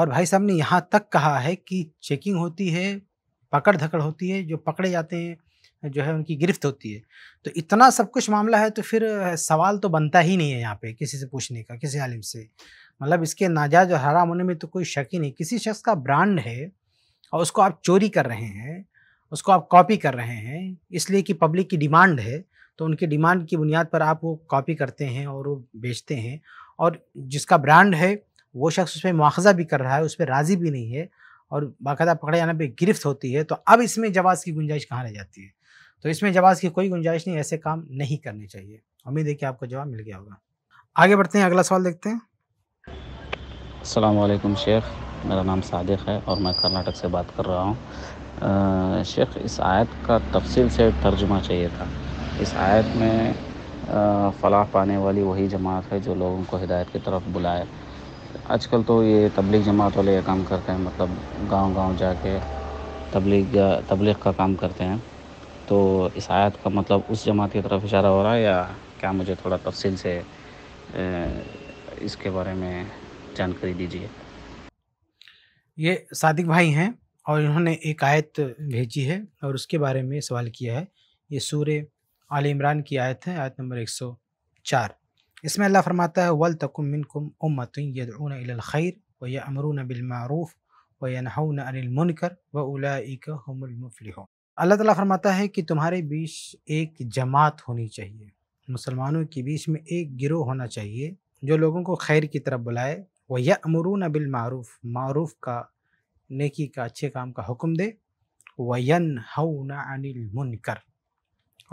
और भाई साहब ने यहाँ तक कहा है कि चेकिंग होती है पकड़ धकड़ होती है जो पकड़े जाते हैं जो है उनकी गिरफ्त होती है तो इतना सब कुछ मामला है तो फिर सवाल तो बनता ही नहीं है यहाँ पे किसी से पूछने का किसी आलिम से मतलब इसके नाजायज और हराम होने में तो कोई शक ही नहीं किसी शख्स का ब्रांड है और उसको आप चोरी कर रहे हैं उसको आप कॉपी कर रहे हैं इसलिए कि पब्लिक की डिमांड है तो उनकी डिमांड की बुनियाद पर आप वो कॉपी करते हैं और वो बेचते हैं और जिसका ब्रांड है वो शख्स उस पर मुआवजा भी कर रहा है उस पर राज़ी भी नहीं है और बाकायदा पकड़े जाने पर गिरफ्त होती है तो अब इसमें जवाब की गुंजाइश कहाँ रह जाती है तो इसमें जवाब की कोई गुंजाइश नहीं ऐसे काम नहीं करने चाहिए उम्मीद है कि आपको जवाब मिल गया होगा आगे बढ़ते हैं अगला सवाल देखते हैं अल्लाम शेख मेरा नाम सादिक है और मैं कर्नाटक से बात कर रहा हूँ शेख इस आयत का तफसील से तर्जुमा चाहिए था इस आयत में फलाह पाने वाली वही जमात है जो लोगों को हिदायत की तरफ बुलाए आजकल तो ये तबलीग जमात वाले ये काम करते हैं मतलब गांव गांव जाके तबलीग तबलीग का काम करते हैं तो इस आयत का मतलब उस जमात की तरफ इशारा हो रहा है या क्या मुझे थोड़ा तफसील से इसके बारे में जानकारी दीजिए ये सादिक भाई हैं और इन्होंने एक आयत भेजी है और उसके बारे में सवाल किया है ये सूर्य आल इमरान की आयत है आयत नंबर 104 इसमें अल्लाह फरमाता है वल तकुम मिनकुम उम्मतुन यदून खैर व अमरून बिलमारूफ़ व यनहौन अनिल मुनकर व उलाइक हुमुल हो अल्लाह ताला फरमाता है कि तुम्हारे बीच एक जमात होनी चाहिए मुसलमानों के बीच में एक गिरोह होना चाहिए जो लोगों को खैर की तरफ बुलाए व यह अमरून बिल मारूफ मारूफ का नेकी का अच्छे काम का हुक्म दे वयन न अनिल मुनकर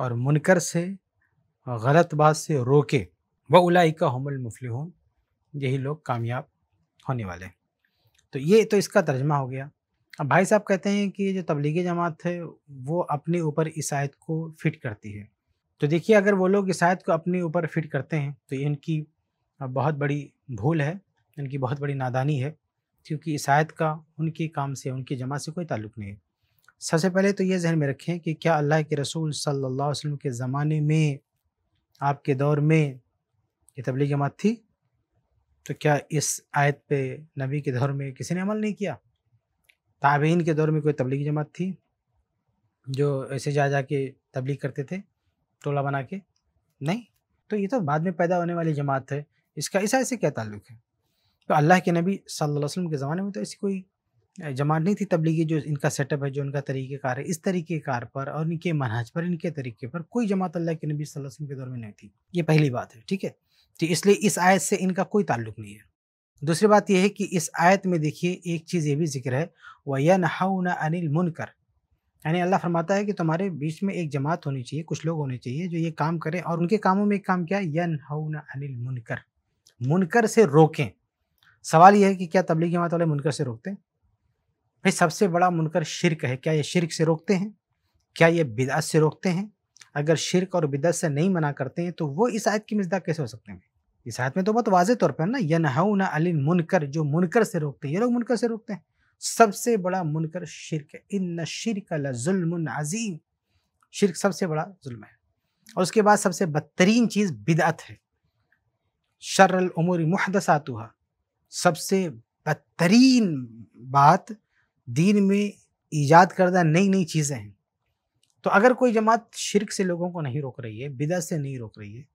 और मुनकर से गलत बात से रोके व उलाई का हमल मुफल यही लोग कामयाब होने वाले तो ये तो इसका तर्जमा हो गया अब भाई साहब कहते हैं कि जो तबलीगी जमात है वो अपने ऊपर इस आयत को फिट करती है तो देखिए अगर वो लोग इस आयत को अपने ऊपर फिट करते हैं तो इनकी बहुत बड़ी भूल है इनकी बहुत बड़ी नादानी है क्योंकि इस आयत का उनके काम से उनकी जमात से कोई ताल्लुक नहीं है सबसे पहले तो ये जहन में रखें कि क्या अल्लाह के रसूल सल्लल्लाहु अलैहि वसल्लम के ज़माने में आपके दौर में ये तबलीग जमात थी तो क्या इस आयत पे नबी के दौर में किसी ने अमल नहीं किया ताबेन के दौर में कोई तबलीगी जमात थी जो ऐसे जा जा के तबलीग करते थे टोला बना के नहीं तो ये तो बाद में पैदा होने वाली जमात है इसका ऐसा ऐसे क्या ताल्लुक है तो अल्लाह के नबी सल्लल्लाहु अलैहि वसल्लम के ज़माने में तो ऐसी कोई जमात नहीं थी तबलीगी जो इनका सेटअप है जो इनका तरीक़ेकार है इस तरीक़ेकार पर और इनके मनहज पर इनके तरीके पर कोई जमात अल्लाह के नबी वसल्लम के दौर में नहीं थी ये पहली बात है ठीक है तो इसलिए इस आयत से इनका कोई ताल्लुक नहीं है दूसरी बात यह है कि इस आयत में देखिए एक चीज़ ये भी जिक्र है वह नहाउना अनिल मुनकर यानी अल्लाह फरमाता है कि तुम्हारे बीच में एक जमात होनी चाहिए कुछ लोग होने चाहिए जो ये काम करें और उनके कामों में एक काम क्या है यनहौना अनिल मुनकर मुनकर से रोकें सवाल यह है कि क्या तबलीग जमात वाले मुनकर से रोकते हैं भाई सबसे बड़ा मुनकर शिरक है क्या ये शिरक से रोकते हैं क्या ये बिदात से रोकते हैं अगर शिरक और बिदात से नहीं मना करते हैं तो वो इस आयत की मजदा कैसे हो सकते हैं इस हाथ में तो बहुत वाज तौर पर ना यनहौना अली मुनकर जो मुनकर से रोकते हैं ये लोग मुनकर से रोकते हैं सबसे बड़ा मुनकर शिरक है इन शिरक शिर अजीम शिरक सबसे बड़ा जुल्म है और उसके बाद सबसे बदतरीन चीज़ बिदअत है शर्रल उमूर मुहदसातुहा सबसे बदतरीन बात दीन में ईजाद करदा नई नई चीज़ें हैं तो अगर कोई जमात शिरक से लोगों को नहीं रोक रही है बिदत से नहीं रोक रही है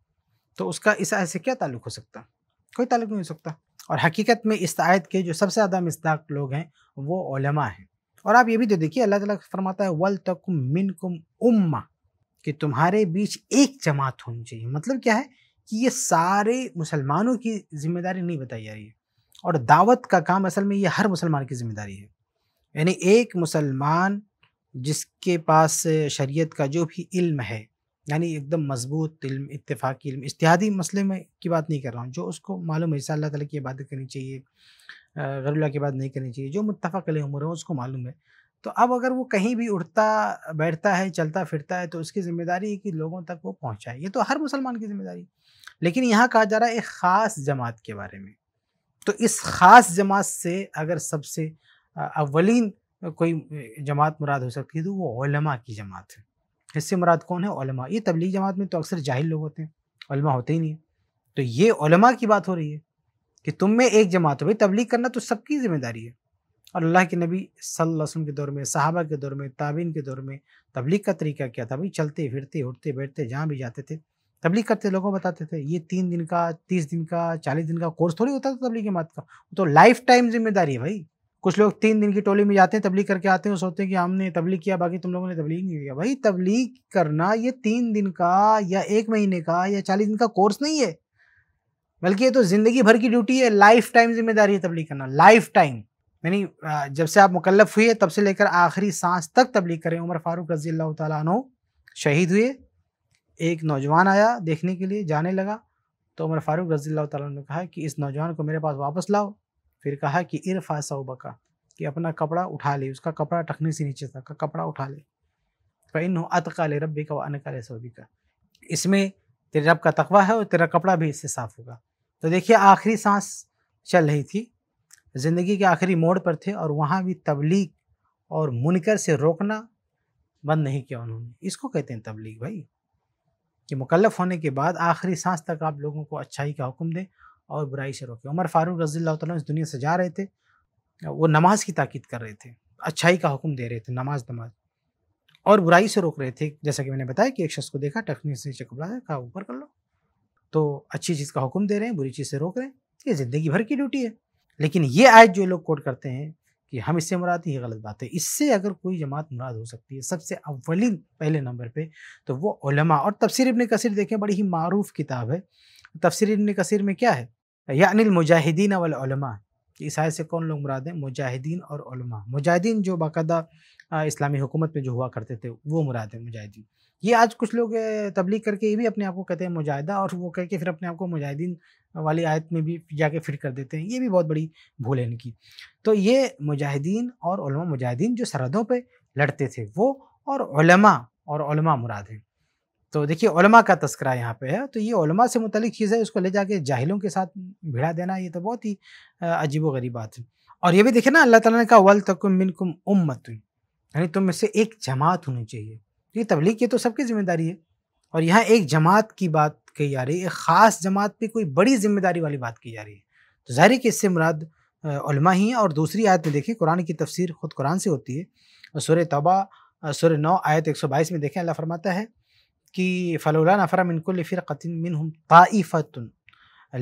तो उसका इस आयत से क्या ताल्लुक हो सकता कोई ताल्लुक नहीं हो सकता और हकीकत में इस आयत के जो सबसे ज़्यादा मस्ताक लोग हैं वो ओलमा हैं और आप ये भी तो देखिए अल्लाह ताला फरमाता है वल तक मिन कुम उम्मा कि तुम्हारे बीच एक जमात होनी चाहिए मतलब क्या है कि ये सारे मुसलमानों की जिम्मेदारी नहीं बताई जा रही है और दावत का काम असल में ये हर मुसलमान की जिम्मेदारी है यानी एक मुसलमान जिसके पास शरीयत का जो भी इल्म है यानी एकदम मजबूत इल्म इतफाक़ी इल्म इश्तिहादी मसले में की बात नहीं कर रहा हूँ जो उसको मालूम है जैसे अल्लाह ताला की इबादत करनी चाहिए गरुल्ला की बात नहीं करनी चाहिए जो मुतफ़ा उम्र है उसको मालूम है तो अब अगर वो कहीं भी उठता बैठता है चलता फिरता है तो उसकी ज़िम्मेदारी है कि लोगों तक वो पहुँचाए ये तो हर मुसलमान की ज़िम्मेदारी लेकिन यहाँ कहा जा रहा है एक ख़ास जमात के बारे में तो इस ख़ास जमात से अगर सबसे अवलिन कोई जमात मुराद हो सकती है तो वो की जमात है इससे मुराद कौन है ओलमा ये तबलीग जमात में तो अक्सर जाहिल लोग होते हैं ओलमा होते ही नहीं है तो ये ओलमा की बात हो रही है कि तुम में एक जमात हो भाई तबलीग करना तो सबकी जिम्मेदारी है और अल्लाह के नबी वसल्लम के दौर में साहबा के दौर में ताबीन के दौर में तबलीग का तरीका क्या था भाई चलते फिरते उठते बैठते जहाँ भी जाते थे तबलीग करते लोगों को बताते थे ये तीन दिन का तीस दिन का चालीस दिन का कोर्स थोड़ी होता था तबलीग जमात का तो लाइफ टाइम जिम्मेदारी है भाई कुछ लोग तीन दिन की टोली में जाते हैं तबलीग करके आते हैं सोचते हैं कि हमने तबलीग किया बाकी तुम लोगों ने तबलीग नहीं किया भाई तबलीग करना ये तीन दिन का या एक महीने का या चालीस दिन का कोर्स नहीं है बल्कि ये तो ज़िंदगी भर की ड्यूटी है लाइफ टाइम जिम्मेदारी है तबलीग करना लाइफ टाइम यानी जब से आप मुकलफ हुए तब से लेकर आखिरी सांस तक तबलीग करें उमर फारूक रजी अल्लाह तु शहीद हुए एक नौजवान आया देखने के लिए जाने लगा तो उमर फारूक रजी अल्लाह ने कहा कि इस नौजवान को मेरे पास वापस लाओ फिर कहा कि इरफा का कि अपना कपड़ा उठा ले उसका कपड़ा टखने से नीचे तक का कपड़ा उठा ले इन अतका ले का व अनका ले सऊबी का इसमें तेरे रब का तकवा है और तेरा कपड़ा भी इससे साफ़ होगा तो देखिए आखिरी सांस चल रही थी ज़िंदगी के आखिरी मोड़ पर थे और वहाँ भी तबलीग और मुनकर से रोकना बंद नहीं किया उन्होंने इसको कहते हैं तबलीग भाई कि मुकलफ होने के बाद आखिरी सांस तक आप लोगों को अच्छाई का हुक्म दें और बुराई से रोके उमर फारूक रजील्ला इस दुनिया से जा रहे थे वो नमाज की ताकीद कर रहे थे अच्छाई का हुक्म दे रहे थे नमाज नमाज और बुराई से रोक रहे थे जैसा कि मैंने बताया कि एक शख्स को देखा टखनी से नीचे है कहा ऊपर कर लो तो अच्छी चीज़ का हुक्म दे रहे हैं बुरी चीज़ से रोक रहे हैं तो ये ज़िंदगी भर की ड्यूटी है लेकिन ये आयत जो लोग कोट करते हैं कि हम इससे मुराद ये गलत बात है इससे अगर कोई जमात मुराद हो सकती है सबसे अव्वलिन पहले नंबर पर तो वो उलमा और तफसर इबन कसर देखें बड़ी ही मरूफ किताब है तफसर इबन कसर में क्या है यानी मुजाहिदीन वलमा इस आय से कौन लोग मुराद हैं मुजाहिदीन और मुजाहिदीन जो बाकायदा इस्लामी हुकूमत में जो हुआ करते थे वो मुराद हैं मुजाहिदीन ये आज कुछ लोग तबलीग करके ये भी अपने आप को कहते हैं मुजाहिदा और वो कह के फिर अपने आप को मुजाहिदीन वाली आयत में भी जाके फिट कर देते हैं ये भी बहुत बड़ी भूल है इनकी तो ये मुजाहिदीन और मुजाहिदीन जो सरहदों पर लड़ते थे वो और और मुराद हैं तो देखिए ओलमा का तस्करा यहाँ पे है तो ये ओलमा से मुतलिक चीज़ है उसको ले जाके जाहिलों के साथ भिड़ा देना ये तो बहुत ही अजीब गरीब बात है और ये भी देखे ना अल्लाह ताला ने कहा वल तकुम मिनकुम उम्मत यानी तुम में से एक जमात होनी चाहिए तो ये तबलीग की तो सबकी जिम्मेदारी है और यहाँ एक जमात की बात कही जा रही है एक ख़ास जमात पर कोई बड़ी जिम्मेदारी वाली बात की जा रही है तो ज़ाहिर है कि इससे मुराद उलमा ही है और दूसरी आयत में देखें कुरान की तफसीर ख़ुद कुरान से होती है और सुर तोबा सुर नौ आयत बाईस में देखें अल्लाह फरमाता है कि फ़लोला नफ़र मिन फ़िर फ़िरक़िन मिनहुम ताइफ़तुन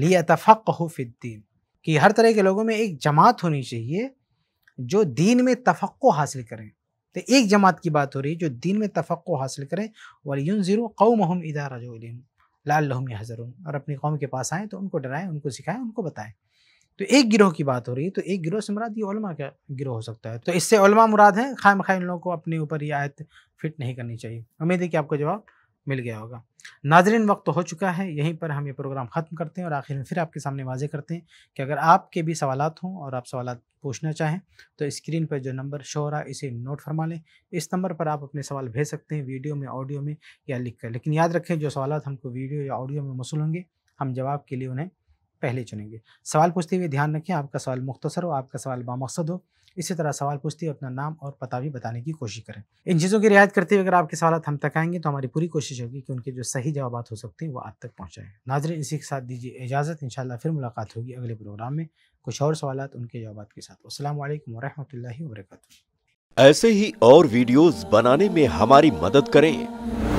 लियतफ़क़हु फ़िद्दीन कि हर तरह के लोगों में एक जमात होनी चाहिए जो दीन में तफ़क़ो हासिल करें तो एक जमात की बात हो रही है जो दीन में तफ़क़ो हासिल करें वलियन ज़ीरो कौम इदा रजोलिन लाल हज़रुन और अपनी कौम के पास आएँ तो उनको डराएँ उनको सिखाएँ उनको बताएँ तो एक गिरोह की बात हो रही है तो एक गिरोह से मुराद ये उलमा का गिरोह हो सकता है तो इससे उलमा मुराद हैं खाम खा इन लोगों को अपने ऊपर ये आयत फिट नहीं करनी चाहिए उम्मीद है कि आपको जवाब मिल गया होगा नाजरीन वक्त तो हो चुका है यहीं पर हम ये प्रोग्राम ख़त्म करते हैं और आखिर में फिर आपके सामने वाजे करते हैं कि अगर आपके भी सवाल हों और आप सवाल पूछना चाहें तो स्क्रीन पर जो नंबर शो रहा इसे नोट फरमा लें इस नंबर पर आप अपने सवाल भेज सकते हैं वीडियो में ऑडियो में या लिख कर लेकिन याद रखें जो सवाल हमको वीडियो या ऑडियो में मसूल होंगे हम जवाब के लिए उन्हें पहले चुनेंगे सवाल पूछते हुए ध्यान रखें आपका सवाल मुख्तसर हो आपका सवाल बामकसद हो इसी तरह सवाल पूछती है अपना नाम और पता भी बताने की कोशिश करें इन चीज़ों की रियायत करते हुए अगर आपके सवाल हम तक आएंगे तो हमारी पूरी कोशिश होगी कि उनके जो सही जवाब हो सकते हैं वो आप तक पहुँचाएँ नाजरन इसी के साथ दीजिए इजाज़त इन फिर मुलाकात होगी अगले प्रोग्राम में कुछ और सवाल उनके जवाब के साथ असल वरहमल वरक ऐसे ही और वीडियोज़ बनाने में हमारी मदद करें